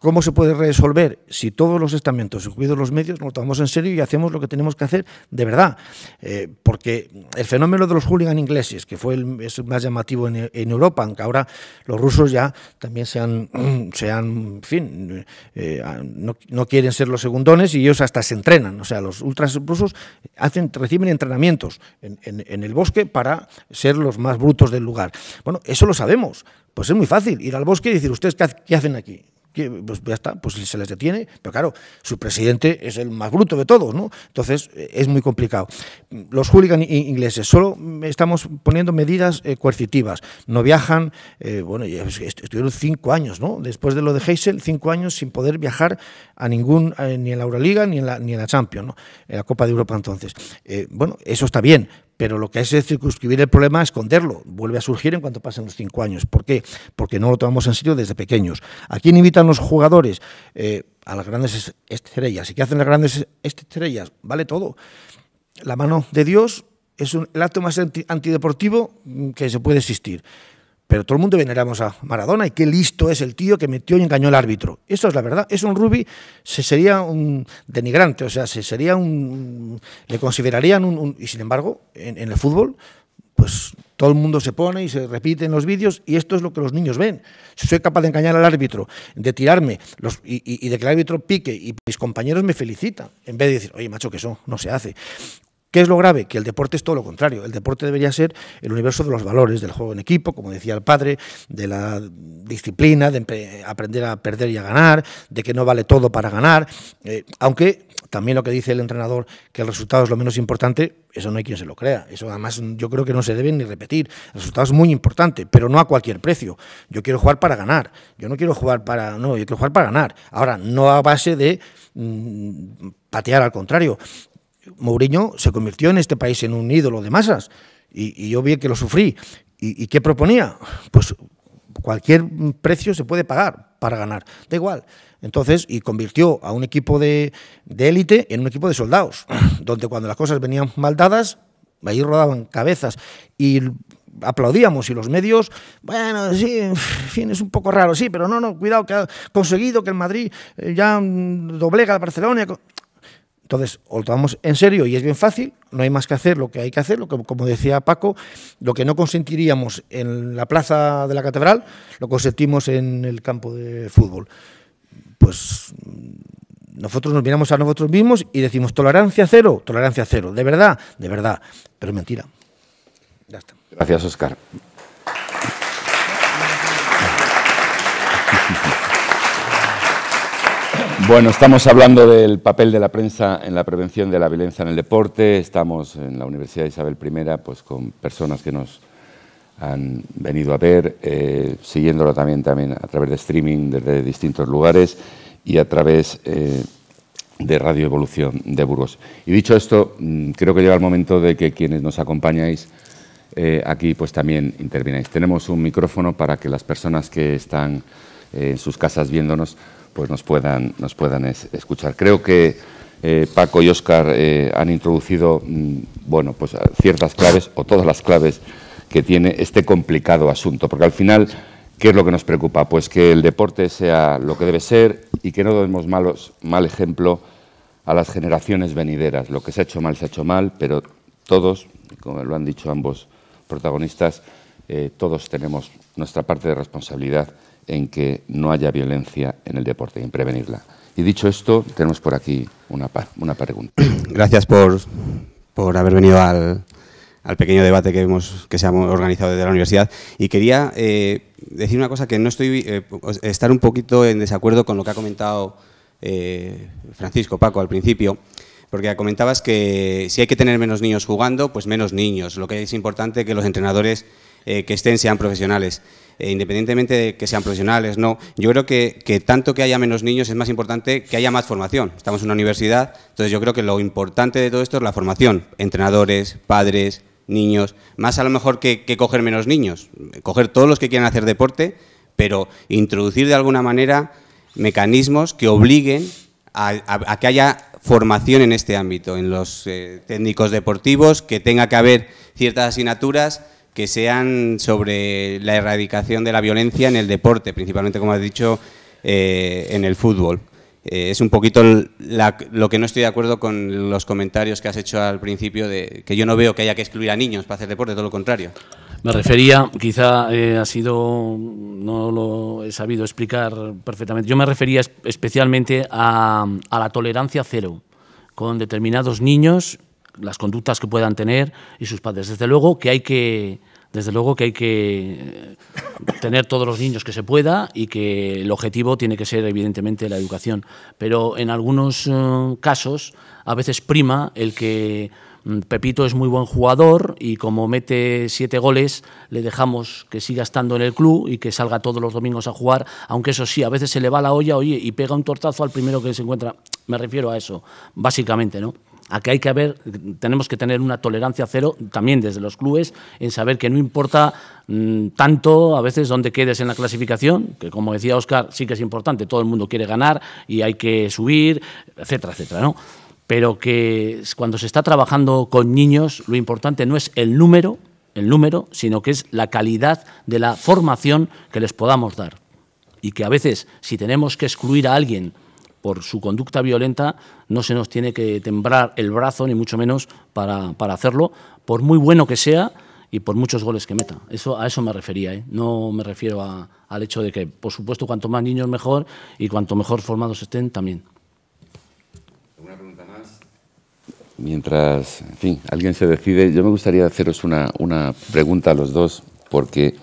¿Cómo se puede resolver? Si todos los estamentos, incluidos los medios, nos lo tomamos en serio y hacemos lo que tenemos que hacer de verdad. Eh, porque el fenómeno de los hooligan ingleses, que fue el más llamativo en, Europa, aunque ahora los rusos ya también sean, sean en fin, eh, no, quieren ser los segundones y ellos hasta se entrenan. O sea, los ultras rusos hacen, reciben entrenamientos en, el bosque para ser los más brutos del lugar. Bueno, eso lo sabemos. Pues es muy fácil ir al bosque y decir, ¿ustedes qué hacen aquí? que, pues ya está, pues se les detiene, pero claro, su presidente es el más bruto de todos, ¿no? Entonces eh, es muy complicado. Los hooligans ingleses, solo estamos poniendo medidas eh, coercitivas, no viajan, eh, bueno, estuvieron cinco años, ¿no? Después de lo de Heysel, cinco años sin poder viajar a ningún, ni en la Euroliga ni en la, ni en la Champions, ¿no? En la Copa de Europa entonces. bueno, eso está bien, pero lo que hace es circunscribir el problema, es esconderlo. Vuelve a surgir en cuanto pasen los cinco años. ¿Por qué? Porque no lo tomamos en serio desde pequeños. ¿A quién invitan los jugadores? Eh, a las grandes estrellas. ¿Y qué hacen las grandes estrellas? Vale todo. La mano de Dios es un, el acto más antideportivo mm, que se puede existir. Pero todo el mundo veneramos a Maradona y qué listo es el tío que metió y engañó al árbitro. Eso es la verdad. Es un Rubi, se sería un denigrante, o sea, se sería un. le considerarían un. y sin embargo, en, el fútbol, pues todo el mundo se pone y se repite en los vídeos y esto es lo que los niños ven. Si soy capaz de engañar al árbitro, de tirarme los, y, y, de que el árbitro pique y mis compañeros me felicitan, en vez de decir, oye, macho, que eso no se hace. ¿Qué es lo grave? Que el deporte es todo lo contrario. El deporte debería ser el universo de los valores, del juego en equipo, como decía el padre, de la disciplina, de aprender a perder y a ganar, de que no vale todo para ganar. Eh, aunque también lo que dice el entrenador, que el resultado es lo menos importante, eso no hay quien se lo crea. Eso además yo creo que no se debe ni repetir. El resultado es muy importante, pero no a cualquier precio. Yo quiero jugar para ganar. Yo no quiero jugar para. No, yo quiero jugar para ganar. Ahora, no a base de mm, patear al contrario, Mourinho se convirtió en este país en un ídolo de masas y, yo vi que lo sufrí. ¿Y, qué proponía? Pues cualquier precio se puede pagar para ganar, da igual. Entonces, y convirtió a un equipo de élite en un equipo de soldados, donde cuando las cosas venían mal dadas, ahí rodaban cabezas y aplaudíamos y los medios, bueno, sí, en fin, es un poco raro, sí, pero no, no, cuidado, que ha conseguido que el Madrid eh, ya mm, doblega al Barcelona. Entonces, lo tomamos en serio y es bien fácil, no hay más que hacer lo que hay que hacer, como decía Paco, lo que no consentiríamos en la plaza de la catedral, lo consentimos en el campo de fútbol. Pues mm, nosotros nos miramos a nosotros mismos y decimos tolerancia cero, tolerancia cero, de verdad, de verdad, pero es mentira. Ya está. Gracias, Oscar. Bueno, estamos hablando del papel de la prensa en la prevención de la violencia en el deporte. Estamos en la Universidad Isabel I pues, con personas que nos han venido a ver, eh, siguiéndolo también, también a través de streaming desde distintos lugares y a través eh, de Radio Evolución de Burgos. Y dicho esto, mm, creo que llega el momento de que quienes nos acompañáis eh, aquí pues también intervináis. Tenemos un micrófono para que las personas que están en sus casas viéndonos pues nos puedan, nos puedan escuchar. Creo que eh, Paco y Óscar eh, han introducido mm, bueno, pues ciertas claves o todas las claves que tiene este complicado asunto, porque al final, ¿qué es lo que nos preocupa? Pues que el deporte sea lo que debe ser y que no demos malos, mal ejemplo a las generaciones venideras. Lo que se ha hecho mal se ha hecho mal, pero todos, como lo han dicho ambos protagonistas, eh, todos tenemos nuestra parte de responsabilidad en que no haya violencia en el deporte, en prevenirla. Y dicho esto, tenemos por aquí una, una pregunta. Gracias por, haber venido al, pequeño debate que hemos que se ha organizado desde la universidad y quería eh, decir una cosa que no estoy eh, estar un poquito en desacuerdo con lo que ha comentado eh, Francisco Paco al principio porque comentabas que si hay que tener menos niños jugando pues menos niños lo que es importante que los entrenadores que estén sean profesionales eh, independientemente de que sean profesionales, no, yo creo que, tanto que haya menos niños es más importante que haya más formación. Estamos en una universidad, entonces yo creo que lo importante de todo esto es la formación, entrenadores, padres, niños, más a lo mejor que, coger menos niños, coger todos los que quieran hacer deporte, pero introducir de alguna manera mecanismos que obliguen a, que haya formación en este ámbito, en los eh, técnicos deportivos, que tenga que haber ciertas asignaturas que sean sobre la erradicación de la violencia en el deporte, principalmente, como has dicho, eh, en el fútbol. Eh, es un poquito lo que no estoy de acuerdo con los comentarios que has hecho al principio, de que yo no veo que haya que excluir a niños para hacer deporte, todo lo contrario. Me refería, quizá eh, ha sido, no lo he sabido explicar perfectamente, yo me refería especialmente a la tolerancia cero con determinados niños, las conductas que puedan tener y sus padres. Desde luego que hay que, desde luego que hay que eh, tener todos los niños que se pueda y que el objetivo tiene que ser evidentemente la educación. Pero en algunos eh, casos a veces prima el que mm, Pepito es muy buen jugador y como mete siete goles, le dejamos que siga estando en el club y que salga todos los domingos a jugar, aunque eso sí, a veces se le va la olla oye, y pega un tortazo al primero que se encuentra. Me refiero a eso, básicamente, ¿no? a hay que tenemos que tener una tolerancia cero también desde los clubes en saber que no importa mm, tanto a veces dónde quedes en la clasificación, que como decía Oscar, sí que es importante, todo el mundo quiere ganar y hay que subir, etcétera, etcétera, ¿no? Pero que cuando se está trabajando con niños, lo importante no es el número, el número, sino que es la calidad de la formación que les podamos dar. Y que a veces, si tenemos que excluir a alguien por su conducta violenta no se nos tiene que tembrar el brazo, ni mucho menos para, hacerlo, por muy bueno que sea y por muchos goles que meta. Eso, a eso me refería, ¿eh? no me refiero al hecho de que, por supuesto, cuanto más niños mejor y cuanto mejor formados estén también. ¿Alguna pregunta más? Mientras, alguien se decide, yo me gustaría haceros una, una pregunta a los dos, porque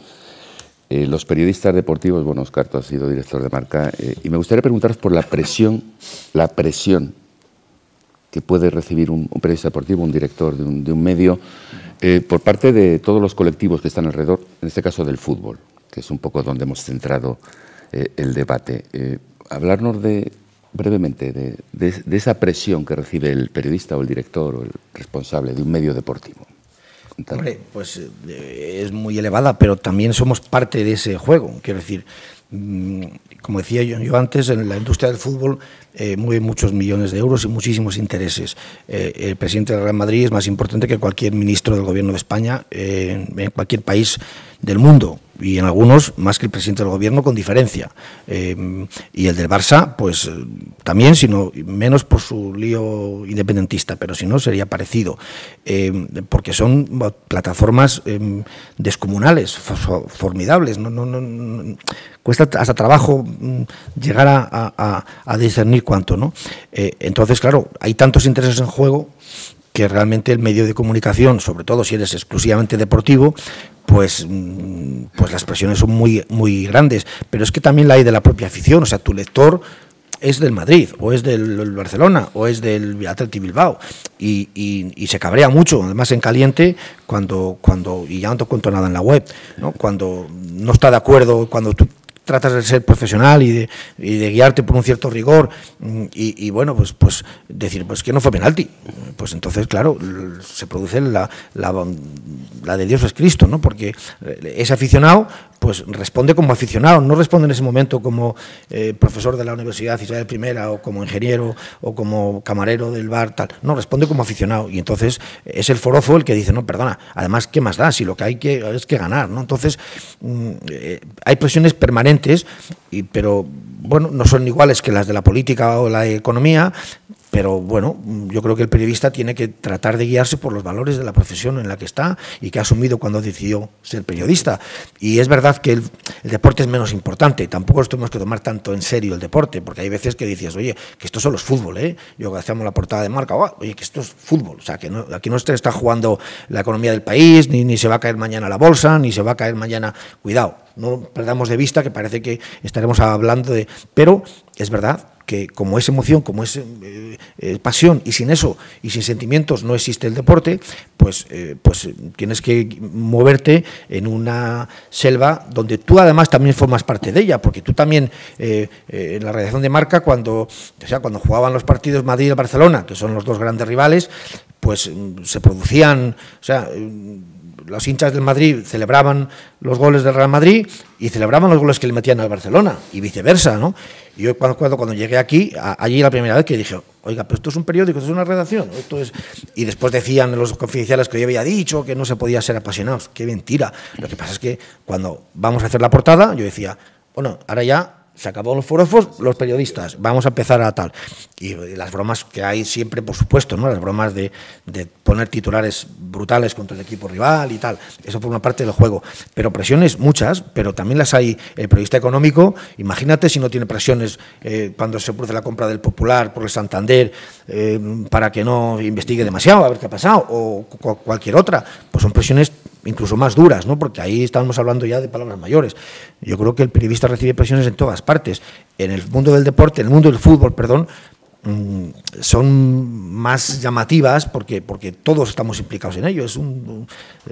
eh, los periodistas deportivos, bueno, Oscar, ha sido director de marca, eh, y me gustaría preguntaros por la presión, la presión que puede recibir un, periodista deportivo, un director de un, medio, eh, por parte de todos los colectivos que están alrededor, en este caso del fútbol, que es un poco donde hemos centrado el debate. hablarnos de, brevemente de esa presión que recibe el periodista o el director o el responsable de un medio deportivo. Hombre, pues eh, es muy elevada, pero también somos parte de ese juego. Quiero decir, mm, como decía yo, antes, en la industria del fútbol eh, mueve muchos millones de euros y muchísimos intereses. Eh, el presidente del Real Madrid es más importante que cualquier ministro del gobierno de España eh, en cualquier país del mundo y en algunos más que el presidente del gobierno con diferencia. Em, y el del Barça, pues eh, también, sino menos por su lío independentista, pero si no sería parecido, em, porque son plataformas em, descomunales, formidables. No, no, no, cuesta hasta trabajo mm, llegar a, a, a discernir cuánto, ¿no? Eh, entonces, claro, hay tantos intereses en juego que realmente el medio de comunicación, sobre todo si eres exclusivamente deportivo, pues, mm, pues las presiones son muy, muy grandes. Pero es que también la hay de la propia afición, o sea, tu lector es del Madrid, o es del Barcelona, o es del Atleti Bilbao. Y, se cabrea mucho, además en caliente, cuando, cuando y ya no te cuento nada en la web, cuando no está de acuerdo, cuando tú tratas de ser profesional y de, guiarte por un cierto rigor mm, y, bueno, pues, pues decir, pues que no fue penalti. Pues entonces, claro, se produce la, la, de Dios es Cristo, ¿no? Porque eh, es aficionado, pues responde como aficionado, no responde en ese momento como eh, profesor de la Universidad de primera o como ingeniero o como camarero del bar, tal. No, responde como aficionado. Y entonces es el forozo el que dice, no, perdona, además, ¿qué más da? Si lo que hay que es que ganar, ¿no? Entonces, mm, eh, hay presiones permanentes, y, pero bueno, no son iguales que las de la política o la economía, pero bueno, yo creo que el periodista tiene que tratar de guiarse por los valores de la profesión en la que está y que ha asumido cuando decidió ser periodista. Y es verdad que el, deporte es menos importante, tampoco tenemos que tomar tanto en serio el deporte, porque hay veces que dices, oye, que esto solo es fútbol, ¿eh? Yo que hacemos la portada de marca, oye, que esto es fútbol, o sea, que no, aquí no está jugando la economía del país, ni, ni se va a caer mañana la bolsa, ni se va a caer mañana, cuidado, no perdamos de vista que parece que estaremos hablando de... Pero es verdad que como es emoción, como es eh, eh, pasión, y sin eso, y sin sentimientos no existe el deporte, pues, eh, pues tienes que moverte en una selva donde tú además también formas parte de ella, porque tú también en la radiación de marca, cuando, sea, cuando jugaban los partidos Madrid Barcelona, que son los dos grandes rivales, pues mm, se producían, o sea, mm, los hinchas del Madrid celebraban los goles del Real Madrid y celebraban los goles que le metían al Barcelona y viceversa, ¿no? Y yo cuando, cuando, llegué aquí, allí la primera vez que dije, oiga, pero esto es un periódico, esto es una redacción, Y después decían los confidenciales que yo había dicho que no se podía ser apasionados, qué mentira. Lo que pasa es que cuando vamos a hacer la portada, yo decía, bueno, ahora ya se acabó los forofos, los periodistas, vamos a empezar a tal. Y, las bromas que hay siempre, por supuesto, ¿no? Las bromas de, poner titulares brutales contra el equipo rival y tal. Eso forma parte del juego. Pero presiones muchas, pero también las hay el periodista económico. Imagínate si no tiene presiones eh, cuando se produce la compra del Popular por el Santander eh, para que no investigue demasiado, a ver qué ha pasado, o cualquier otra. Pues son presiones incluso más duras, ¿no? porque ahí estamos hablando ya de palabras mayores. Yo creo que el periodista recibe presiones en todas partes. En el mundo del deporte, en el mundo del fútbol, perdón, mm, son más llamativas porque, porque todos estamos implicados en ello. Es un,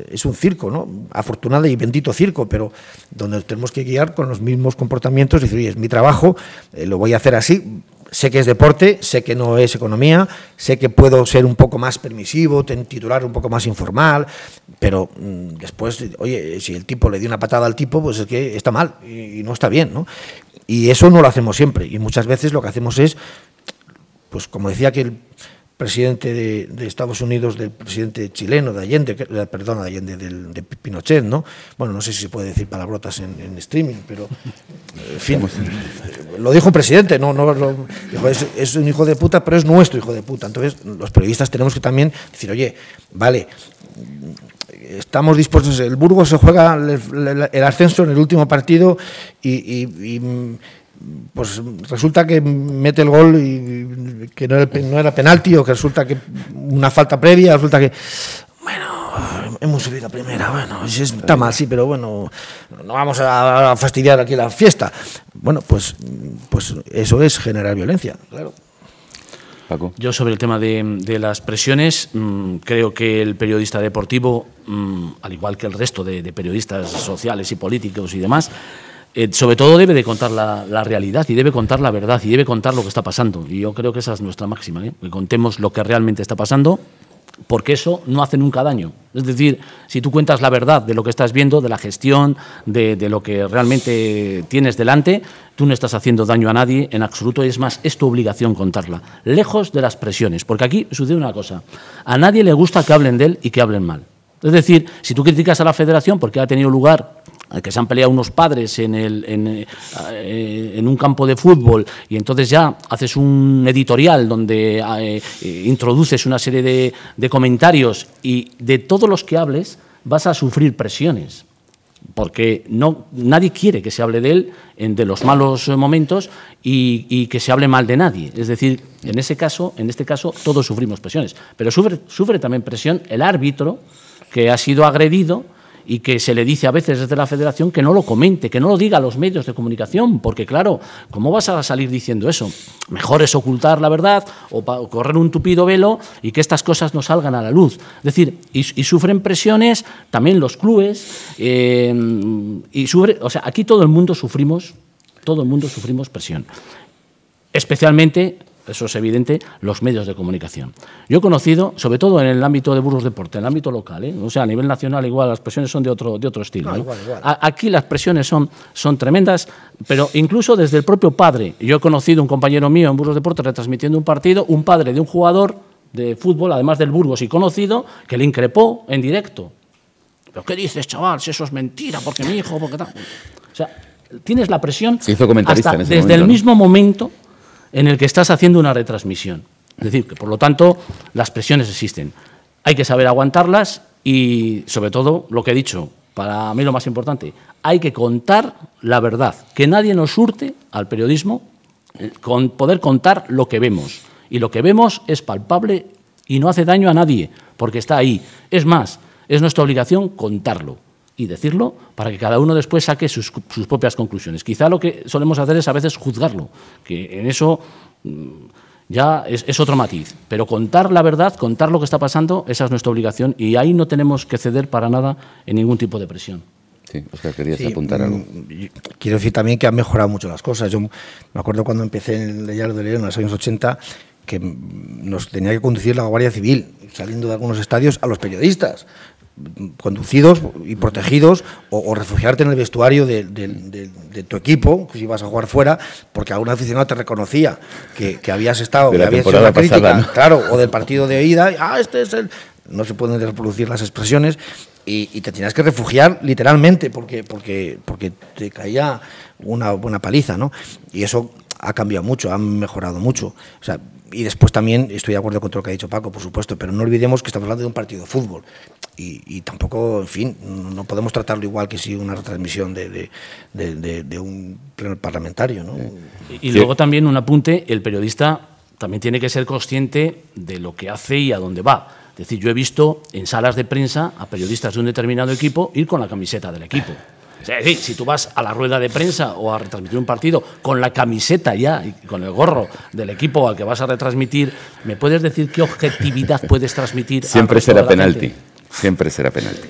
es un circo, ¿no? Afortunado y bendito circo, pero donde tenemos que guiar con los mismos comportamientos, decir, oye, es mi trabajo, eh, lo voy a hacer así, sé que es deporte, sé que no es economía, sé que puedo ser un poco más permisivo, titular un poco más informal, pero mm, después, oye, si el tipo le dio una patada al tipo, pues es que está mal y, y no está bien, ¿no? Y eso no lo hacemos siempre y muchas veces lo que hacemos es, pues como decía que el presidente de, Estados Unidos, del presidente chileno, de Allende, eh, perdón, de Allende, de Pinochet, ¿no? Bueno, no sé si se puede decir palabrotas en, streaming, pero, en fin, lo dijo un presidente, no, no, es, un hijo de puta, pero es nuestro hijo de puta. Entonces, los periodistas tenemos que también decir, oye, vale, estamos dispuestos, el burgo se juega el, ascenso en el último partido y pues resulta que mete el gol y que no era, penalti o que resulta que una falta previa, resulta que bueno, hemos subido primera, bueno, está mal, sí, pero bueno, no vamos a fastidiar aquí la fiesta. Bueno, pues, pues eso es generar violencia, claro. Paco. Yo sobre el tema de, las presiones, mm, creo que el periodista deportivo, mm, al igual que el resto de, de periodistas sociales y políticos y demás, eh, sobre todo debe de contar la, realidad y debe contar la verdad y debe contar lo que está pasando. Y yo creo que esa es nuestra máxima, ¿eh? que contemos lo que realmente está pasando, porque eso no hace nunca daño. Es decir, si tú cuentas la verdad de lo que estás viendo, de la gestión, de, lo que realmente tienes delante, tú no estás haciendo daño a nadie en absoluto, y es más, es tu obligación contarla, lejos de las presiones, porque aquí sucede una cosa, a nadie le gusta que hablen de él y que hablen mal. Es decir, si tú criticas a la federación porque ha tenido lugar que se han peleado unos padres en, el, eh, eh, en, un campo de fútbol y entonces ya haces un editorial donde eh, introduces una serie de, comentarios y de todos los que hables vas a sufrir presiones porque no, nadie quiere que se hable de él, de los malos momentos, y, y, que se hable mal de nadie. Es decir, en ese caso, en este caso, todos sufrimos presiones. Pero sufre, sufre también presión el árbitro que ha sido agredido y que se le dice a veces desde la federación que no lo comente, que no lo diga a los medios de comunicación, porque claro, ¿cómo vas a salir diciendo eso? Mejor es ocultar la verdad o correr un tupido velo y que estas cosas no salgan a la luz. Es decir, y, sufren presiones también los clubes, eh, y sufre, o sea, aquí todo el mundo sufrimos, todo el mundo sufrimos presión. Especialmente eso es evidente, los medios de comunicación. Yo he conocido, sobre todo en el ámbito de Burgos Deporte, en el ámbito local, ¿eh? o sea, a nivel nacional igual las presiones son de otro, de otro estilo. ¿eh? aquí las presiones son, son tremendas, pero incluso desde el propio padre. Yo he conocido un compañero mío en Burgos Deporte retransmitiendo un partido, un padre de un jugador de fútbol, además del Burgos y conocido, que le increpó en directo. ¿Pero qué dices, chaval? Si eso es mentira, porque mi hijo, porque tal. O sea, tienes la presión hasta desde el mismo momento en el que estás haciendo una retransmisión. Es decir, que por lo tanto las presiones existen. Hay que saber aguantarlas y, sobre todo, lo que he dicho, para mí lo más importante, hay que contar la verdad, que nadie nos surte al periodismo eh, con poder contar lo que vemos. Y lo que vemos es palpable y no hace daño a nadie, porque está ahí. Es más, es nuestra obligación contarlo y decirlo para que cada uno después saque sus, propias conclusiones. Quizá lo que solemos hacer es a veces juzgarlo, que en eso mm, ya es, otro matiz. Pero contar la verdad, contar lo que está pasando, esa es nuestra obligación y ahí no tenemos que ceder para nada en ningún tipo de presión. Sí, Oscar, apuntar mm, algo. Quiero decir también que han mejorado mucho las cosas. Yo me acuerdo cuando empecé en el Diario de León en los años 80 que mm, nos tenía que conducir la Guardia Civil, saliendo de algunos estadios, a los periodistas conducidos y protegidos o, refugiarte en el vestuario de, tu equipo si vas a jugar fuera porque algún aficionado te reconocía que, habías estado que habías hecho una crítica, claro o del partido de ida ah este es el no se pueden reproducir las expresiones y, te tenías que refugiar literalmente porque porque porque te caía una buena paliza no y eso ha cambiado mucho ha mejorado mucho o sea y después también estoy de acuerdo con todo lo que ha dicho Paco, por supuesto, pero no olvidemos que estamos hablando de un partido de fútbol y, tampoco, en fin, no podemos tratarlo igual que si una retransmisión de, un pleno parlamentario. ¿no? Y, y luego también un apunte, el periodista también tiene que ser consciente de lo que hace y a dónde va. Es decir, yo he visto en salas de prensa a periodistas de un determinado equipo ir con la camiseta del equipo. Es decir, si tú vas a la rueda de prensa o a retransmitir un partido con la camiseta ya y con el gorro del equipo al que vas a retransmitir, ¿me puedes decir qué objetividad puedes transmitir? Siempre será penalti. Siempre será penalti.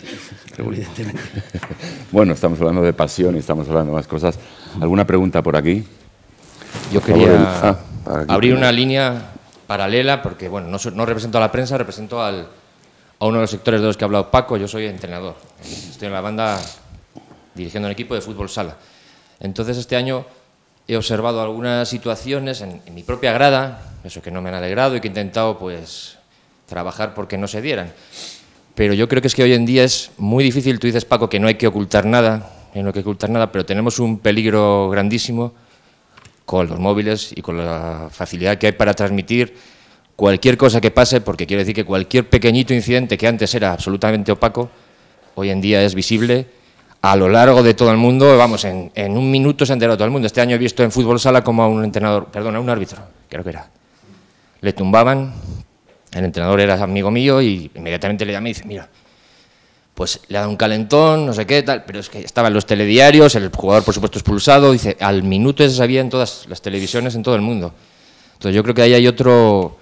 Bueno, estamos hablando de pasión y estamos hablando de más cosas. ¿Alguna pregunta por aquí? Yo quería ah, abrir una línea paralela porque, bueno, no, represento a la prensa, represento a uno de los sectores de los que ha hablado Paco. Yo soy entrenador. Estoy en la banda dirigiendo un equipo de fútbol sala. Entonces este año he observado algunas situaciones en, mi propia grada, eso que no me han alegrado y que he intentado pues trabajar porque no se dieran. Pero yo creo que es que hoy en día es muy difícil, tú dices Paco que no hay que ocultar nada, en no hay que ocultar nada, pero tenemos un peligro grandísimo con los móviles y con la facilidad que hay para transmitir cualquier cosa que pase, porque quiero decir que cualquier pequeñito incidente que antes era absolutamente opaco, hoy en día es visible a lo largo de todo el mundo, vamos, en, un minuto se enterado todo el mundo. Este año he visto en fútbol sala como a un entrenador, perdón, a un árbitro, creo que era. Le tumbaban, el entrenador era amigo mío y inmediatamente le llamé y dice, mira, pues le ha dado un calentón, no sé qué, tal, pero es que estaban los telediarios, el jugador por supuesto expulsado, dice, al minuto se sabía en todas las televisiones, en todo el mundo. Entonces yo creo que ahí hay otro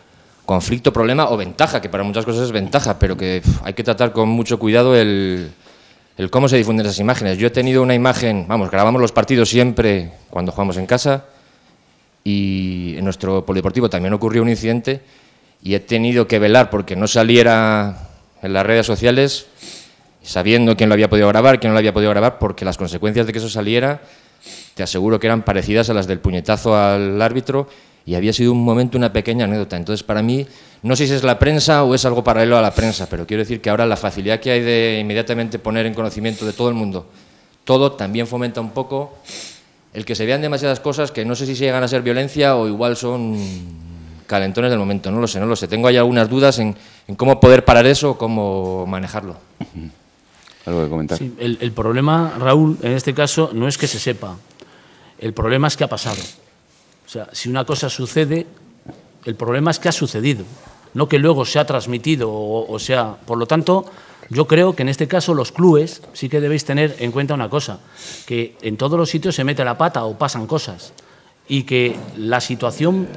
conflicto, problema o ventaja, que para muchas cosas es ventaja, pero que hay que tratar con mucho cuidado el el cómo se difunden esas imágenes. Yo he tenido una imagen, vamos, grabamos los partidos siempre cuando jugamos en casa y en nuestro polideportivo también ocurrió un incidente y he tenido que velar porque no saliera en las redes sociales sabiendo quién lo había podido grabar, quién no lo había podido grabar, porque las consecuencias de que eso saliera, te aseguro que eran parecidas a las del puñetazo al árbitro y había sido un momento, una pequeña anécdota. Entonces, para mí, no sé si es la prensa o es algo paralelo a la prensa, pero quiero decir que ahora la facilidad que hay de inmediatamente poner en conocimiento de todo el mundo todo también fomenta un poco el que se vean demasiadas cosas que no sé si llegan a ser violencia o igual son calentones del momento. No lo sé, no lo sé. Tengo ahí algunas dudas en, cómo poder parar eso o cómo manejarlo. Algo que comentar. el problema, Raúl, en este caso no es que se sepa. El problema es que ha pasado sea, si una cosa sucede, el problema es que ha sucedido, no que luego se ha transmitido o, sea, por lo tanto, yo creo que en este caso los clubes sí que debéis tener en cuenta una cosa, que en todos los sitios se mete la pata o pasan cosas y que la situación,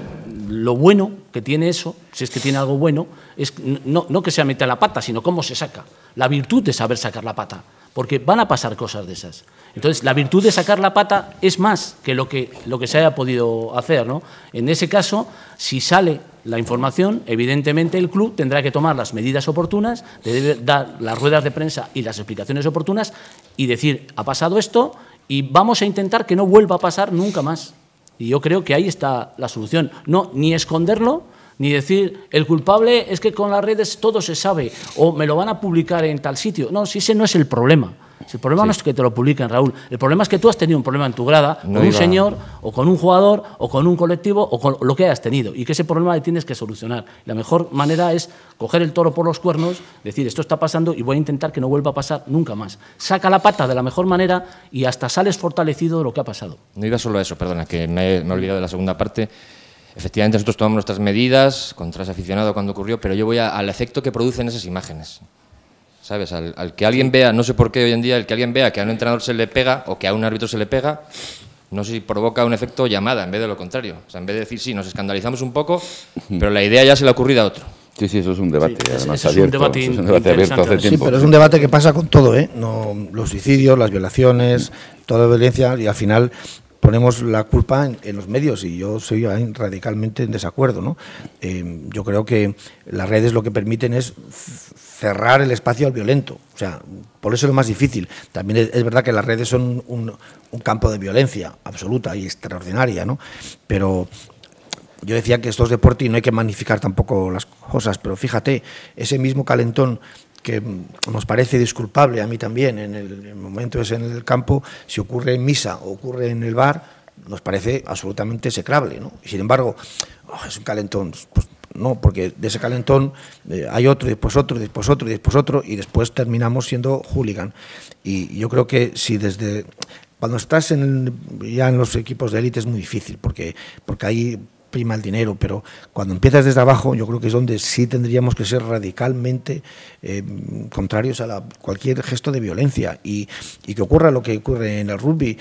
lo bueno que tiene eso, si es que tiene algo bueno, es no, no que se meta la pata, sino cómo se saca. La virtud de saber sacar la pata porque van a pasar cosas de esas. Entonces, la virtud de sacar la pata es más que lo que, lo que se haya podido hacer. ¿no? En ese caso, si sale la información, evidentemente el club tendrá que tomar las medidas oportunas, dar las ruedas de prensa y las explicaciones oportunas y decir, ha pasado esto y vamos a intentar que no vuelva a pasar nunca más. Y yo creo que ahí está la solución. No, ni esconderlo, ni decir el culpable es que con las redes todo se sabe o me lo van a publicar en tal sitio. No, si ese no es el problema. el problema no es que te lo publiquen, Raúl. El problema es que tú has tenido un problema en tu grada con un señor o con un jugador o con un colectivo o con lo que hayas tenido y que ese problema le tienes que solucionar. La mejor manera es coger el toro por los cuernos, decir esto está pasando y voy a intentar que no vuelva a pasar nunca más. Saca la pata de la mejor manera y hasta sales fortalecido de lo que ha pasado. No iba solo a eso, perdona, que me he olvidado de la segunda parte. Efectivamente, nosotros tomamos nuestras medidas contra ese aficionado cuando ocurrió, pero yo voy al efecto que producen esas imágenes. ¿Sabes? Al, que alguien vea, no sé por qué hoy en día, el que alguien vea que a un entrenador se le pega o que a un árbitro se le pega, no sé si provoca un efecto llamada en vez de lo contrario. O sea, en vez de decir, sí, nos escandalizamos un poco, pero la idea ya se le ha ocurrido a otro. Sí, sí, eso es un debate. además, es, abierto, un debate es un debate abierto hace tiempo. Sí, pero es un debate que pasa con todo, ¿eh? No, los suicidios, las violaciones, toda violencia, y al final ponemos la culpa en, los medios y yo soy radicalmente en desacuerdo. Eh, yo creo que las redes lo que permiten es cerrar el espacio al violento. O sea, por eso es lo más difícil. También es, verdad que las redes son un, campo de violencia absoluta y extraordinaria, ¿no? Pero yo decía que esto es deporte y no hay que magnificar tampoco las cosas, pero fíjate, ese mismo calentón que nos parece disculpable a mí también en el, momento es en el campo, si ocurre en misa o ocurre en el bar, nos parece absolutamente secrable. ¿no? Sin embargo, oh, es un calentón. Pues, no, porque de ese calentón eh, hay otro, y después otro, y después otro, y después otro, y después terminamos siendo hooligan. Y yo creo que si desde cuando estás en ya en los equipos de élite es muy difícil, porque, porque hay y el dinero, pero cuando empiezas desde abajo, yo creo que es donde sí tendríamos que ser radicalmente eh, contrarios a cualquier gesto de violencia y, que ocurra lo que ocurre en el rugby.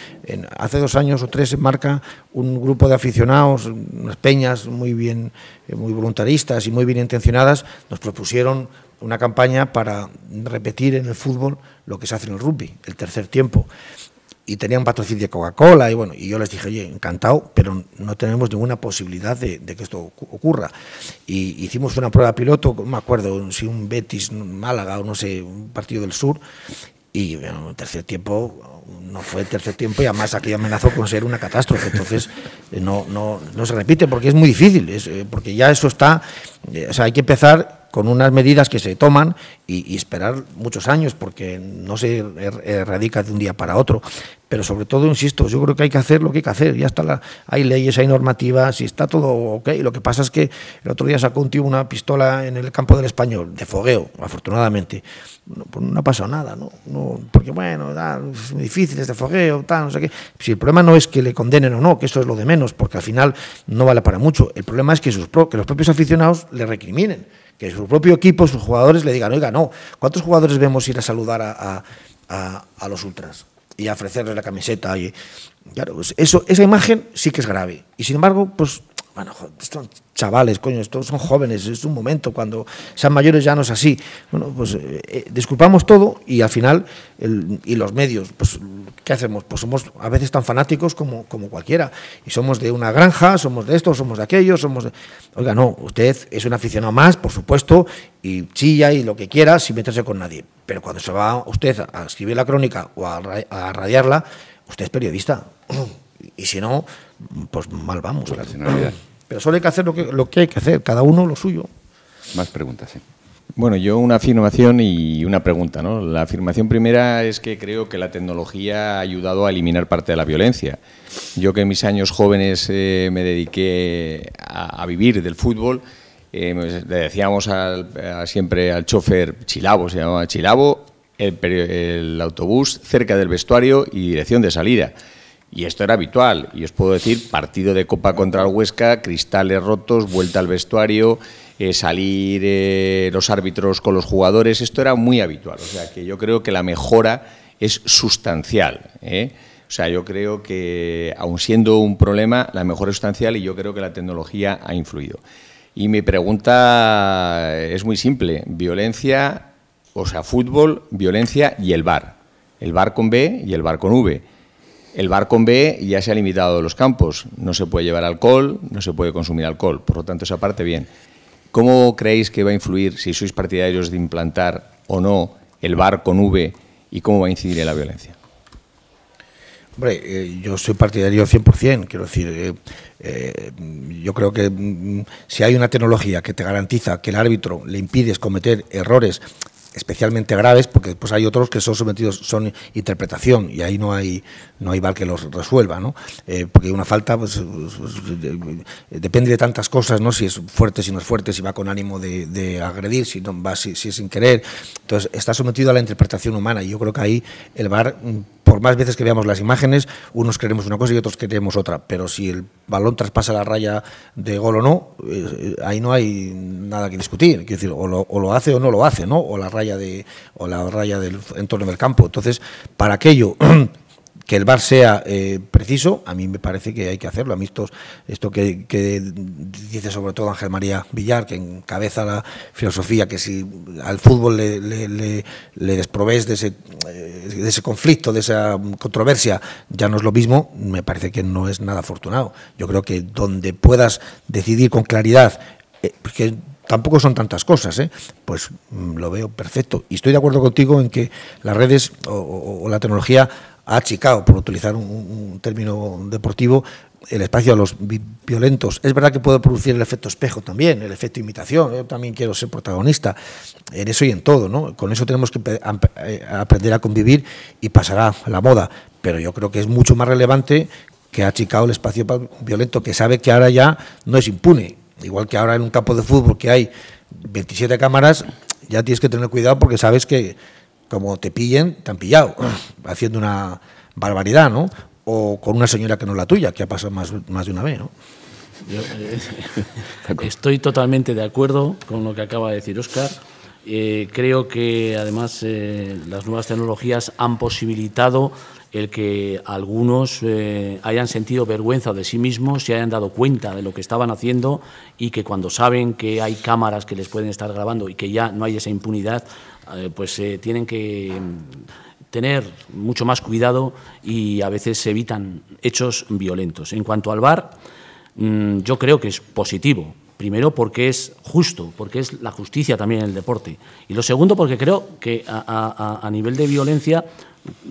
hace dos años o tres marca un grupo de aficionados, unas peñas muy bien, eh, muy voluntaristas y muy bien intencionadas, nos propusieron una campaña para repetir en el fútbol lo que se hace en el rugby, el tercer tiempo y tenían patrocinio de Coca-Cola y bueno, y yo les dije, oye, encantado, pero no tenemos ninguna posibilidad de, que esto ocurra. Y hicimos una prueba piloto, me acuerdo si un Betis, Málaga o no sé, un partido del sur, y el tercer tiempo no fue el tercer tiempo y además aquí amenazó con ser una catástrofe. Entonces, no, no, no se repite porque es muy difícil, es, eh, porque ya eso está eh, o sea, hay que empezar con unas medidas que se toman y, esperar muchos años, porque no se er, erradica de un día para otro. Pero sobre todo, insisto, yo creo que hay que hacer lo que hay que hacer. Ya está la, hay leyes, hay normativas y está todo ok. Lo que pasa es que el otro día sacó un tío una pistola en el campo del español, de fogueo, afortunadamente. Pues no, pues ha pasado nada, ¿no? porque bueno, difícil es de fogueo, tal, no sé qué. Si el problema no es que le condenen o no, que eso es lo de menos, porque al final no vale para mucho. El problema es que, sus, que los propios aficionados le recriminen, que su propio equipo, sus jugadores le digan, oiga, no, ¿cuántos jugadores vemos ir a saludar a, los ultras? y a ofrecerles la camiseta. claro, pues eso, esa imagen sí que es grave. Y sin embargo, pues, bueno, estos chavales, coño, estos son jóvenes, es un momento, cuando sean mayores ya no es así. Bueno, pues eh, eh, disculpamos todo y al final, y los medios, pues ¿qué hacemos? Pues somos a veces tan fanáticos como, como cualquiera. Y somos de una granja, somos de esto, somos de aquello, somos de... Oiga, no, usted es un aficionado más, por supuesto, y chilla y lo que quiera sin meterse con nadie. Pero cuando se va usted a escribir la crónica o a, radiarla, usted es periodista. Y si no, pues mal vamos. Pues Pero solo hay que hacer lo que, lo que hay que hacer, cada uno lo suyo. Más preguntas, sí. Bueno, yo una afirmación y una pregunta. ¿no? La afirmación primera es que creo que la tecnología ha ayudado a eliminar parte de la violencia. Yo que en mis años jóvenes eh, me dediqué a, vivir del fútbol, eh, le decíamos siempre al chofer Chilabo, se llamaba Chilabo, el, el autobús cerca del vestuario y dirección de salida. Y esto era habitual. Y os puedo decir, partido de Copa contra el Huesca, cristales rotos, vuelta al vestuario, eh, salir eh, los árbitros con los jugadores, esto era muy habitual. O sea, que yo creo que la mejora es sustancial. ¿eh? O sea, yo creo que, aun siendo un problema, la mejora es sustancial y yo creo que la tecnología ha influido. Y mi pregunta es muy simple. Violencia, o sea, fútbol, violencia y el bar. El bar con B y el bar con V. El bar con B ya se ha limitado los campos. No se puede llevar alcohol, no se puede consumir alcohol. Por lo tanto, esa parte bien. ¿Cómo creéis que va a influir, si sois partidarios de implantar o no, el VAR con V y cómo va a incidir en la violencia? Hombre, eh, yo soy partidario 100%, quiero decir, eh, eh, yo creo que mm, si hay una tecnología que te garantiza que el árbitro le impides cometer errores especialmente graves, porque después pues, hay otros que son sometidos, son interpretación, y ahí no hay, no hay bar que los resuelva, ¿no? Eh, porque una falta pues, pues, pues depende de tantas cosas, ¿no? Si es fuerte, si no es fuerte, si va con ánimo de, agredir, si no va, si, es sin querer. Entonces, está sometido a la interpretación humana, y yo creo que ahí el bar mm, por más veces que veamos las imágenes, unos queremos una cosa y otros queremos otra, pero si el balón traspasa la raya de gol o no, eh, eh, ahí no hay nada que discutir, Quiero decir, o lo, hace o no lo hace, ¿no? O la raya de o la raya del entorno del campo. Entonces, para aquello que el bar sea eh, preciso, a mí me parece que hay que hacerlo. A mí esto esto que, dice sobre todo Ángel María Villar, que encabeza la filosofía, que si al fútbol le, le, de ese, eh, de ese conflicto, de esa controversia, ya no es lo mismo, me parece que no es nada afortunado. Yo creo que donde puedas decidir con claridad, eh, pues que tampoco son tantas cosas, pues mm, lo veo perfecto. Y estoy de acuerdo contigo en que las redes o la tecnología ha achicado, por utilizar un, término deportivo, el espacio a los violentos. Es verdad que puede producir el efecto espejo también, el efecto imitación. Yo también quiero ser protagonista en eso y en todo. ¿no? Con eso tenemos que eh, aprender a convivir y pasará la moda. Pero yo creo que es mucho más relevante que ha achicado el espacio violento, que sabe que ahora ya no es impune. Igual que ahora en un campo de fútbol que hay 27 cámaras, ya tienes que tener cuidado porque sabes que como te pillen, te han pillado, mm. haciendo una barbaridad, ¿no? O con una señora que no es la tuya, que ha pasado más, de una vez, ¿no? Eh, estoy totalmente de acuerdo con lo que acaba de decir Oscar. Eh, creo que además eh, las nuevas tecnologías han posibilitado el que algunos hayan sentido vergüenza de sí mismos, se hayan dado cuenta de lo que estaban haciendo y que cuando saben que hay cámaras que les pueden estar grabando y que ya no hay esa impunidad, eh, pues eh, tienen que mm, tener mucho más cuidado y a veces se evitan hechos violentos. En cuanto al VAR, mm, yo creo que es positivo. Primero, porque es justo, porque es la justicia también en el deporte. Y lo segundo, porque creo que a, nivel de violencia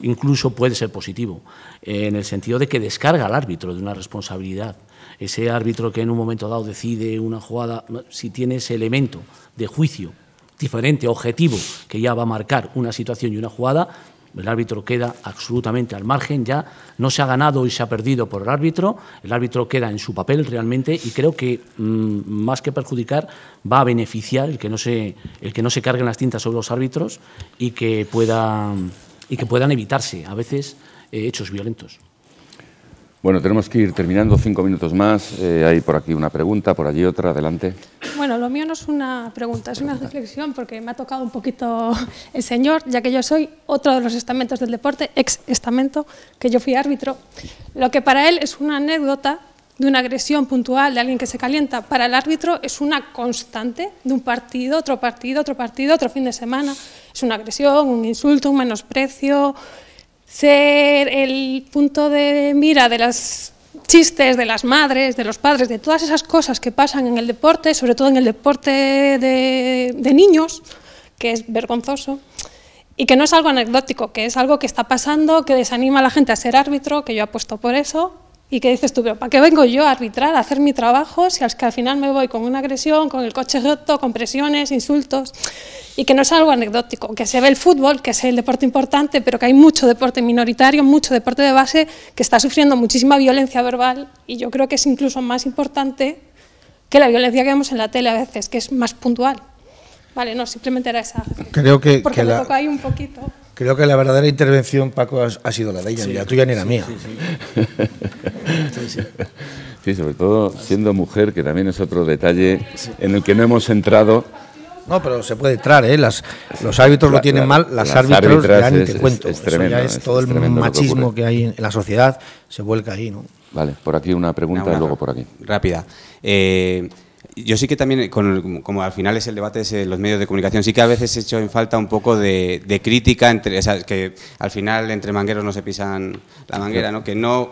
incluso puede ser positivo, eh, en el sentido de que descarga al árbitro de una responsabilidad. Ese árbitro que en un momento dado decide una jugada, si tiene ese elemento de juicio diferente, objetivo, que ya va a marcar una situación y una jugada, el árbitro queda absolutamente al margen, ya no se ha ganado y se ha perdido por el árbitro, el árbitro queda en su papel realmente y creo que mm, más que perjudicar va a beneficiar el que no se, el que no se carguen las tintas sobre los árbitros y que, pueda, y que puedan evitarse a veces eh, hechos violentos. Bueno, tenemos que ir terminando cinco minutos más. Eh, hay por aquí una pregunta, por allí otra, adelante. Bueno, lo mío no es una pregunta, es una reflexión porque me ha tocado un poquito el señor, ya que yo soy otro de los estamentos del deporte, ex estamento, que yo fui árbitro. Lo que para él es una anécdota de una agresión puntual de alguien que se calienta, para el árbitro es una constante de un partido, otro partido, otro partido, otro fin de semana. Es una agresión, un insulto, un menosprecio, ser el punto de mira de los chistes de las madres, de los padres, de todas esas cosas que pasan en el deporte, sobre todo en el deporte de, de niños, que es vergonzoso, y que no es algo anecdótico, que es algo que está pasando, que desanima a la gente a ser árbitro, que yo apuesto por eso, y que dices tú, pero ¿para qué vengo yo a arbitrar, a hacer mi trabajo, si al final me voy con una agresión, con el coche roto, con presiones, insultos, y que no es algo anecdótico, que se ve el fútbol, que es el deporte importante, pero que hay mucho deporte minoritario, mucho deporte de base, que está sufriendo muchísima violencia verbal, y yo creo que es incluso más importante que la violencia que vemos en la tele a veces, que es más puntual. Vale, no, simplemente era esa. Creo que, porque que me un poquito. Creo que la verdadera intervención, Paco, ha sido la de ella, ni la tuya ni la mía. Sí, sobre todo siendo mujer, que también es otro detalle en el que no hemos entrado. No, pero se puede entrar, ¿eh? los árbitros lo tienen mal, las, árbitros ya ni te cuento. Es, Eso ya es, todo el machismo que, hay en la sociedad, se vuelca ahí, ¿no? Vale, por aquí una pregunta, y luego por aquí. Rápida. Eh, yo sí que también, como al final es el debate de los medios de comunicación, sí que a veces he hecho en falta un poco de, crítica, entre, o que al final entre mangueros no se pisan la manguera, ¿no? que no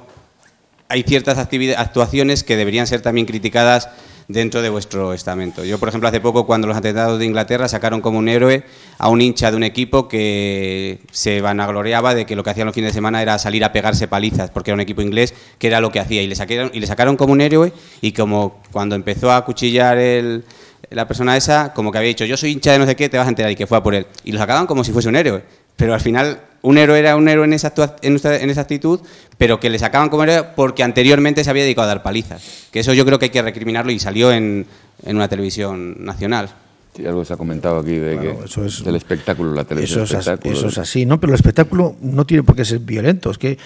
hay ciertas actuaciones que deberían ser también criticadas dentro de vuestro estamento. Yo, por ejemplo, hace poco cuando los atentados de Inglaterra sacaron como un héroe a un hincha de un equipo que se vanagloriaba de que lo que hacían los fines de semana era salir a pegarse palizas, porque era un equipo inglés que era lo que hacía. Y le sacaron, y le sacaron como un héroe y como cuando empezó a cuchillar la persona esa, como que había dicho, yo soy hincha de no sé qué, te vas a enterar y que fue a por él. Y los sacaban como si fuese un héroe pero al final un héroe era un héroe en esa, en esa actitud, pero que le sacaban como héroe porque anteriormente se había dedicado a dar palizas. Que eso yo creo que hay que recriminarlo y salió en, una televisión nacional. algo se ha comentado aquí de del espectáculo, la televisión. Eso es, Eso es así, ¿no? Pero el espectáculo no tiene por qué ser violento. Es que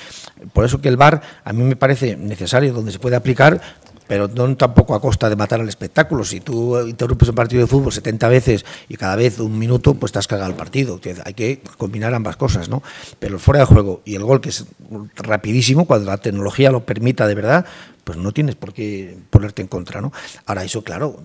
por eso que el bar a mí me parece necesario, donde se puede aplicar, pero no tampoco a costa de matar al espectáculo. Si tú interrumpes un partido de fútbol 70 veces y cada vez un minuto, pues estás has cagado el partido. Hay que combinar ambas cosas, ¿no? Pero el fuera de juego y el gol, que es rapidísimo, cuando la tecnología lo permita de verdad, pues no tienes por qué ponerte en contra, ¿no? Ahora, eso, claro,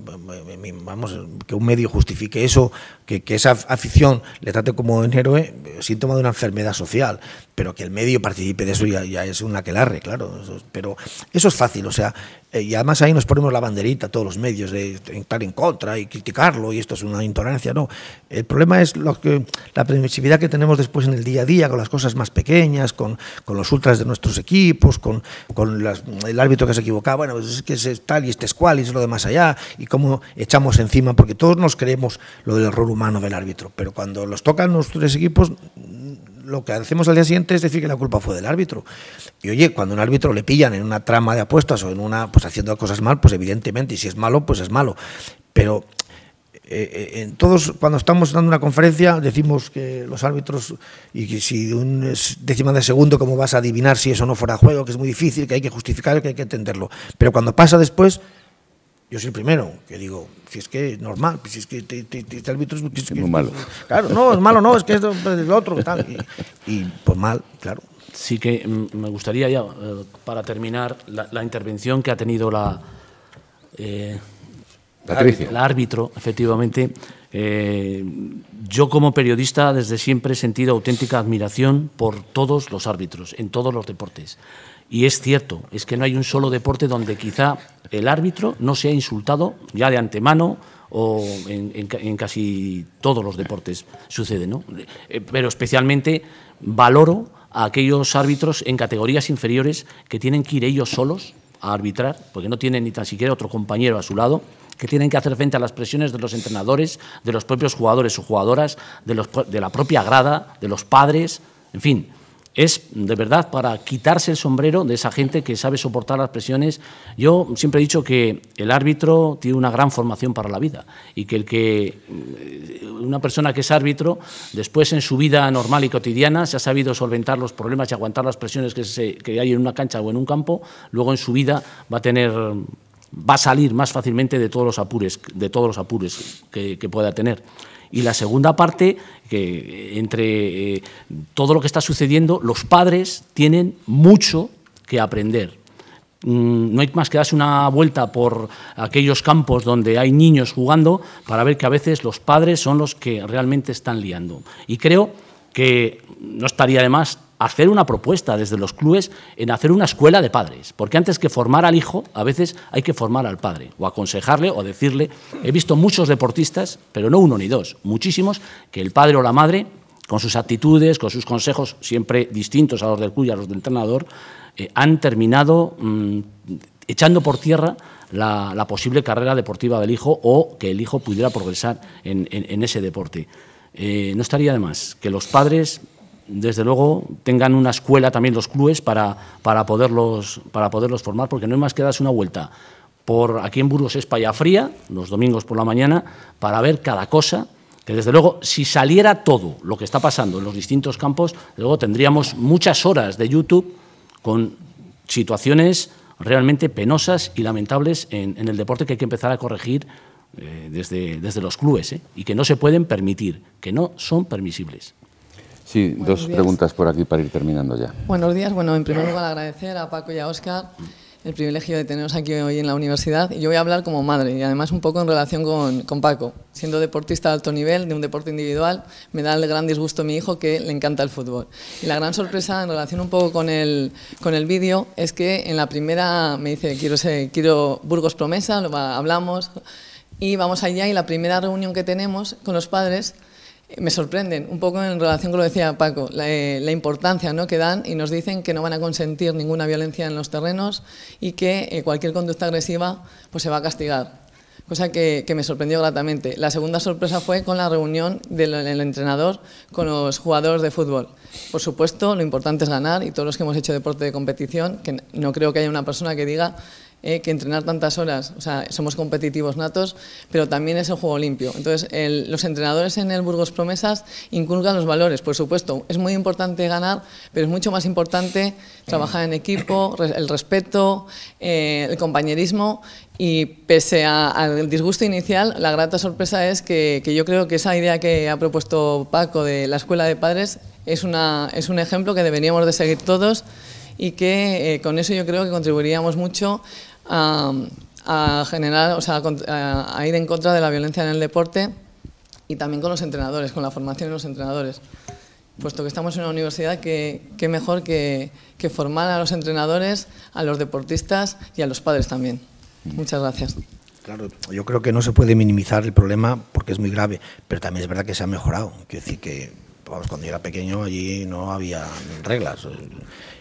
vamos, que un medio justifique eso, que, esa afición le trate como un héroe, eh, síntoma de una enfermedad social, pero que el medio participe de eso ya, ya es que larre, claro. pero eso es fácil, o sea, eh, y además ahí nos ponemos la banderita todos los medios de estar en contra y criticarlo y esto es una intolerancia, no. El problema es lo que, la permisividad que tenemos después en el día a día con las cosas más pequeñas, con, con los ultras de nuestros equipos, con, con el árbitro se equivocaba, bueno, pues es que es tal y este es cual y es lo de más allá, y cómo echamos encima, porque todos nos creemos lo del error humano del árbitro, pero cuando los tocan los tres equipos, lo que hacemos al día siguiente es decir que la culpa fue del árbitro. Y oye, cuando un árbitro le pillan en una trama de apuestas o en una, pues haciendo cosas mal, pues evidentemente, y si es malo, pues es malo. Pero eh, eh, en todos, cuando estamos dando una conferencia, decimos que los árbitros, y que si de un décima de segundo, ¿cómo vas a adivinar si eso no fuera juego? Que es muy difícil, que hay que justificarlo, que hay que entenderlo. Pero cuando pasa después, yo soy el primero que digo, si es que es normal, si es que este árbitro es, malo. Claro, no, es malo, no, es que es el otro. Tal, y, pues mal, claro. Sí que mm, me gustaría ya, eh, para terminar, la, intervención que ha tenido la. El árbitro, efectivamente. Eh, yo como periodista desde siempre he sentido auténtica admiración por todos los árbitros, en todos los deportes. Y es cierto, es que no hay un solo deporte donde quizá el árbitro no sea insultado ya de antemano o en, casi todos los deportes sucede, ¿no? Eh, pero especialmente valoro a aquellos árbitros en categorías inferiores que tienen que ir ellos solos a arbitrar, porque no tienen ni tan siquiera otro compañero a su lado, que tienen que hacer frente a las presiones de los entrenadores, de los propios jugadores o jugadoras, de, los, de la propia grada, de los padres, en fin. Es de verdad para quitarse el sombrero de esa gente que sabe soportar las presiones. Yo siempre he dicho que el árbitro tiene una gran formación para la vida y que el que eh, una persona que es árbitro después en su vida normal y cotidiana se ha sabido solventar los problemas y aguantar las presiones que, que hay en una cancha o en un campo, luego en su vida va a tener va a salir más fácilmente de todos los apures, de todos los apures que, pueda tener. Y la segunda parte, que eh, entre eh, todo lo que está sucediendo, los padres tienen mucho que aprender. Mm, no hay más que darse una vuelta por aquellos campos donde hay niños jugando para ver que a veces los padres son los que realmente están liando. Y creo que no estaría de más hacer una propuesta desde los clubes en hacer una escuela de padres, porque antes que formar al hijo, a veces hay que formar al padre, o aconsejarle o decirle, he visto muchos deportistas, pero no uno ni dos, muchísimos, que el padre o la madre, con sus actitudes, con sus consejos siempre distintos a los del club y a los del entrenador, eh, han terminado mm, echando por tierra la, posible carrera deportiva del hijo o que el hijo pudiera progresar en, ese deporte. Eh, no estaría de más que los padres desde luego, tengan una escuela también los clubes para, para, poderlos, para poderlos formar, porque no hay más que darse una vuelta por aquí en Burgos es Fría, los domingos por la mañana, para ver cada cosa, que desde luego, si saliera todo lo que está pasando en los distintos campos, luego tendríamos muchas horas de YouTube con situaciones realmente penosas y lamentables en, el deporte que hay que empezar a corregir eh, desde, desde, los clubes eh, y que no se pueden permitir, que no son permisibles. Sí, dos preguntas por aquí para ir terminando ya. Buenos días. Bueno, en primer lugar agradecer a Paco y a Oscar el privilegio de teneros aquí hoy en la universidad. Y yo voy a hablar como madre y además un poco en relación con, con, Paco. Siendo deportista de alto nivel, de un deporte individual, me da el gran disgusto a mi hijo que le encanta el fútbol. Y la gran sorpresa en relación un poco con el, con el vídeo es que en la primera me dice quiero, quiero Burgos Promesa, lo hablamos y vamos allá y la primera reunión que tenemos con los padres me sorprenden, un poco en relación con lo que decía Paco, eh, la, importancia ¿no? que dan y nos dicen que no van a consentir ninguna violencia en los terrenos y que eh, cualquier conducta agresiva pues, se va a castigar, cosa que, me sorprendió gratamente. La segunda sorpresa fue con la reunión del, del entrenador con los jugadores de fútbol. Por supuesto, lo importante es ganar y todos los que hemos hecho deporte de competición, que no creo que haya una persona que diga eh, que entrenar tantas horas. O sea, somos competitivos natos, pero también es el juego limpio. Entonces, los entrenadores en el Burgos Promesas inculcan los valores, por supuesto. Es muy importante ganar, pero es mucho más importante trabajar en equipo, el respeto, eh, el compañerismo. Y pese al disgusto inicial, la grata sorpresa es que, que yo creo que esa idea que ha propuesto Paco de la escuela de padres es, una, es un ejemplo que deberíamos de seguir todos y que eh, con eso yo creo que contribuiríamos mucho a, generar, o sea, a, ir en contra de la violencia en el deporte y también con los entrenadores, con la formación de los entrenadores. Puesto que estamos en una universidad, que, que mejor que, que, formar a los entrenadores, a los deportistas y a los padres también. Mm. Muchas gracias. Claro, yo creo que no se puede minimizar el problema porque es muy grave, pero también es verdad que se ha mejorado. Quiero decir que, vamos, cuando yo era pequeño allí no había reglas.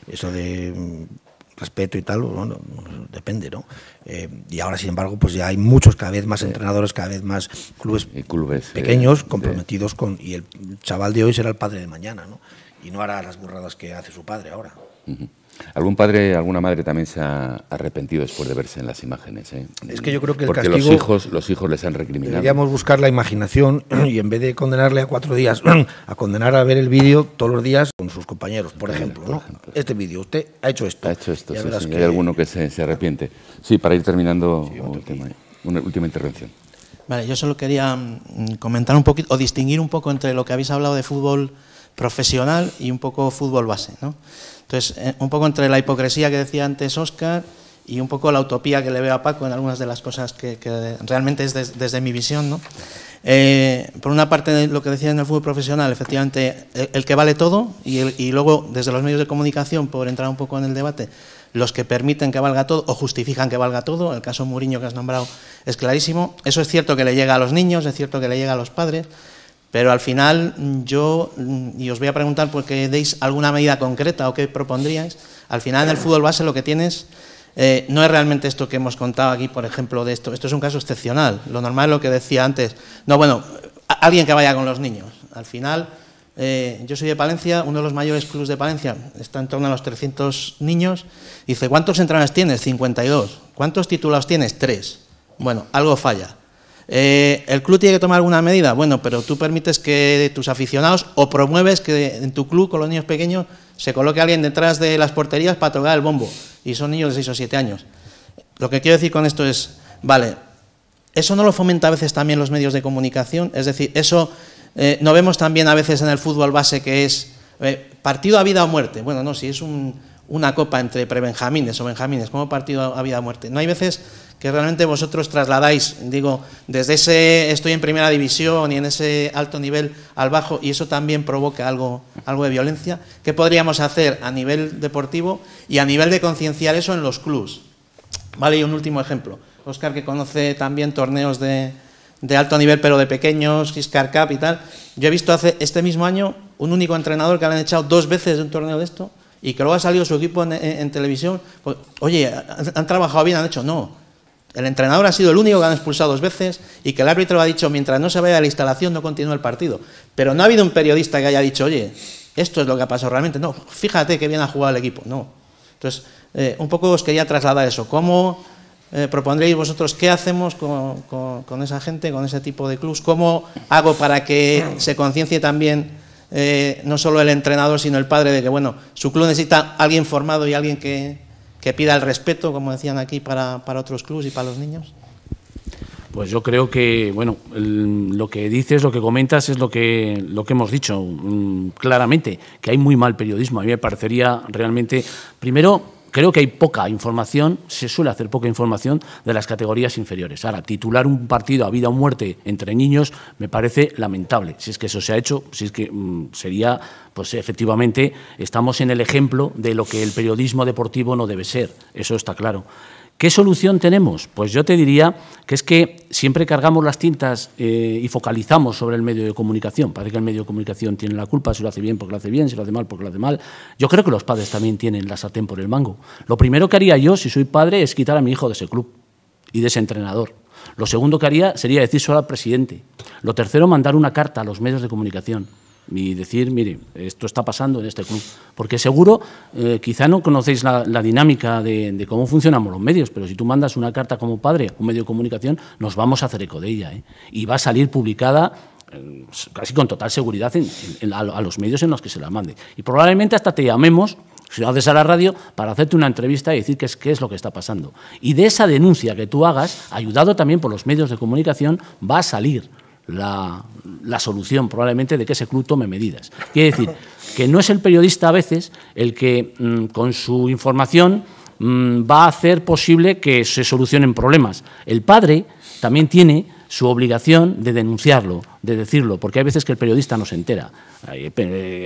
Eso de respeto y tal, bueno, depende, ¿no? Eh, y ahora, sin embargo, pues ya hay muchos cada vez más entrenadores, cada vez más clubes, pequeños comprometidos con... Y el chaval de hoy será el padre de mañana, ¿no? Y no hará las burradas que hace su padre ahora. Algún padre, alguna madre también se ha arrepentido después de verse en las imágenes. ¿eh? Es que yo creo que el castigo los hijos, los hijos les han recriminado. Deberíamos buscar la imaginación y en vez de condenarle a cuatro días, a condenar a ver el vídeo todos los días con sus compañeros, por, ejemplo, Este vídeo, usted ha hecho esto. Ha hecho esto, sí, Hay alguno que se, arrepiente. Sí, para ir terminando, una última intervención. Vale, yo solo quería mm, comentar un poquito, o distinguir un poco entre lo que habéis hablado de fútbol profesional y un poco fútbol base. Entonces, eh, un poco entre la hipocresía que decía antes Oscar y un poco la utopía que le veo a Paco en algunas de las cosas que, realmente es desde mi visión. Eh, por una parte, lo que decía en el fútbol profesional, efectivamente, e-, el, que vale todo y, y luego desde los medios de comunicación, por entrar un poco en el debate, los que permiten que valga todo o justifican que valga todo, el caso Muriño que has nombrado es clarísimo, eso es cierto que le llega a los niños, es cierto que le llega a los padres, pero al final yo, y os voy a preguntar porque deis alguna medida concreta o qué propondríais, al final en el fútbol base lo que tienes eh, no es realmente esto que hemos contado aquí, por ejemplo, de esto. Esto es un caso excepcional. Lo normal es lo que decía antes. No, bueno, alguien que vaya con los niños. Al final, eh, yo soy de Palencia, uno de los mayores clubes de Palencia, está en torno a los 300 niños. Dice, ¿cuántos entrenadores tienes? 52. ¿Cuántos titulados tienes? Tres. Bueno, algo falla. Eh, ¿El club tiene que tomar alguna medida? Bueno, pero tú permites que tus aficionados o promueves que en tu club con los niños pequeños se coloque alguien detrás de las porterías para tocar el bombo. Y son niños de 6 o 7 años. Lo que quiero decir con esto es, vale, eso no lo fomenta a veces también los medios de comunicación. Es decir, eso eh, no vemos también a veces en el fútbol base que es eh, partido a vida o muerte. Bueno, no, si es una copa entre prebenjamines o benjamines, como partido a vida o muerte. No hay veces que realmente vosotros trasladáis, digo, desde ese estoy en primera división y en ese alto nivel al bajo, y eso también provoca algo, algo de violencia, ¿qué podríamos hacer a nivel deportivo y a nivel de concienciar eso en los clubs? Vale, y un último ejemplo. Oscar, que conoce también torneos de, alto nivel, pero de pequeños, Giscar Cup y tal. Yo he visto hace este mismo año un único entrenador que le han echado dos veces de un torneo de esto y que luego ha salido su equipo en, televisión. Pues, Oye, ¿han trabajado bien? ¿Han hecho? No el entrenador ha sido el único que han expulsado dos veces y que el árbitro ha dicho, mientras no se vaya a la instalación, no continúa el partido. Pero no ha habido un periodista que haya dicho, oye, esto es lo que ha pasado realmente. No, fíjate que bien ha jugado el equipo. No. Entonces, eh, un poco os quería trasladar eso. ¿Cómo eh, propondréis vosotros qué hacemos con, esa gente, con ese tipo de clubs? ¿Cómo hago para que se conciencie también eh, no solo el entrenador, sino el padre de que, bueno, su club necesita alguien formado y alguien que, pida el respeto, como decían aquí, para, otros clubes y para los niños? Pues yo creo que, bueno, lo que dices, lo que comentas es lo que, lo que hemos dicho mm, claramente, que hay muy mal periodismo. A mí me parecería realmente, primero, creo que hay poca información, se suele hacer poca información de las categorías inferiores. Ahora, titular un partido a vida o muerte entre niños me parece lamentable. Si es que eso se ha hecho, si es que mm, sería, pues efectivamente, estamos en el ejemplo de lo que el periodismo deportivo no debe ser. Eso está claro. ¿Qué solución tenemos? Pues yo te diría que es que siempre cargamos las tintas eh, y focalizamos sobre el medio de comunicación. Parece que el medio de comunicación tiene la culpa, si lo hace bien porque lo hace bien, si lo hace mal porque lo hace mal. Yo creo que los padres también tienen la sartén por el mango. Lo primero que haría yo, si soy padre, es quitar a mi hijo de ese club y de ese entrenador. Lo segundo que haría sería decir solo al presidente. Lo tercero, mandar una carta a los medios de comunicación y decir, mire, esto está pasando en este club. Porque seguro, eh, quizá no conocéis la, dinámica de, cómo funcionamos los medios, pero si tú mandas una carta como padre a un medio de comunicación, nos vamos a hacer eco de ella. ¿eh? Y va a salir publicada eh, casi con total seguridad a, los medios en los que se la mande. Y probablemente hasta te llamemos. Si lo haces a la radio, para hacerte una entrevista y decir qué es, qué es lo que está pasando. Y de esa denuncia que tú hagas, ayudado también por los medios de comunicación, va a salir la, la, solución probablemente de que ese club tome medidas. Quiere decir que no es el periodista a veces el que mm, con su información mm, va a hacer posible que se solucionen problemas. El padre también tiene su obligación de denunciarlo, de decirlo, porque hay veces que el periodista no se entera, eh,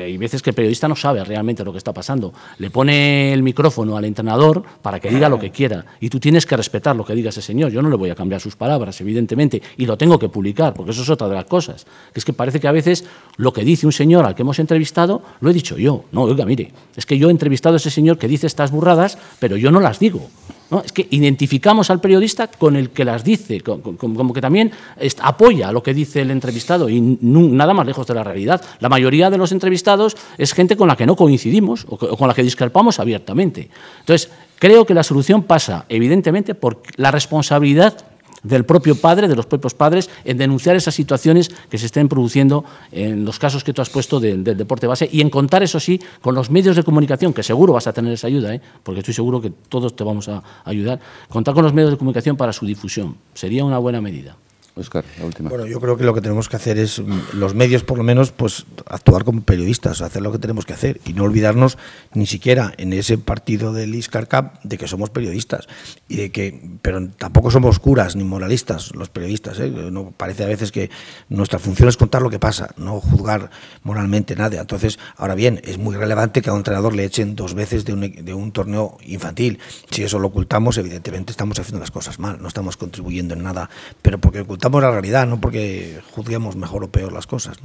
hay, veces que el periodista no sabe realmente lo que está pasando. Le pone el micrófono al entrenador para que diga lo que quiera y tú tienes que respetar lo que diga ese señor. Yo no le voy a cambiar sus palabras, evidentemente, y lo tengo que publicar, porque eso es otra de las cosas. Que es que parece que a veces lo que dice un señor al que hemos entrevistado lo he dicho yo. No, oiga, mire, es que yo he entrevistado a ese señor que dice estas burradas, pero yo no las digo. ¿no? Es que identificamos al periodista con el que las dice, como que también apoya lo que dice el entrevistado estado y nada más lejos de la realidad. La mayoría de los entrevistados es gente con la que no coincidimos o, con la que discrepamos abiertamente. Entonces, creo que la solución pasa, evidentemente, por la responsabilidad del propio padre, de los propios padres, en denunciar esas situaciones que se estén produciendo en los casos que tú has puesto del, deporte base y en contar, eso sí, con los medios de comunicación, que seguro vas a tener esa ayuda, ¿eh? porque estoy seguro que todos te vamos a ayudar, contar con los medios de comunicación para su difusión. Sería una buena medida. Oscar, la última. Bueno, yo creo que lo que tenemos que hacer es, mm, los medios por lo menos, pues actuar como periodistas, hacer lo que tenemos que hacer y no olvidarnos ni siquiera en ese partido del Iscar Cup de que somos periodistas y de que, pero tampoco somos curas ni moralistas los periodistas. ¿eh? No, parece a veces que nuestra función es contar lo que pasa, no juzgar moralmente nada. Entonces, ahora bien, es muy relevante que a un entrenador le echen dos veces de un, e, de un torneo infantil. Si eso lo ocultamos, evidentemente estamos haciendo las cosas mal, no estamos contribuyendo en nada, pero porque ocultamos en la realidad, no porque juzguemos mejor o peor las cosas.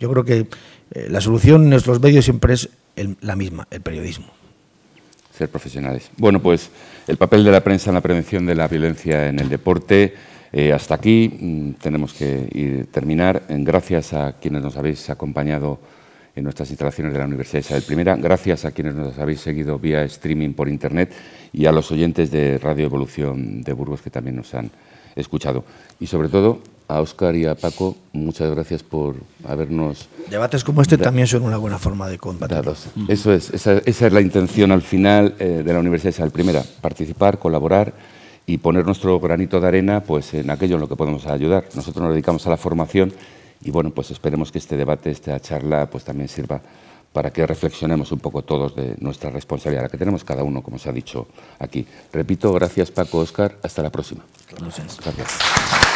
Yo creo que eh, la solución en nuestros medios siempre es la misma, el periodismo. Ser profesionales. Bueno, pues el papel de la prensa en la prevención de la violencia en el deporte. Eh, hasta aquí mm, tenemos que ir, terminar. Gracias a quienes nos habéis acompañado en nuestras instalaciones de la Universidad Isabel I. Gracias a quienes nos habéis seguido vía streaming por Internet y a los oyentes de Radio Evolución de Burgos que también nos han escuchado. Y sobre todo, a Óscar y a Paco, muchas gracias por habernos... Debates como este también son una buena forma de combatir. Mm. Eso es, esa, es la intención al final eh, de la Universidad de Primera, participar, colaborar y poner nuestro granito de arena pues, en aquello en lo que podemos ayudar. Nosotros nos dedicamos a la formación y bueno, pues esperemos que este debate, esta charla, pues también sirva para que reflexionemos un poco todos de nuestra responsabilidad, la que tenemos cada uno, como se ha dicho aquí. Repito, gracias Paco, Oscar, hasta la próxima. gracias.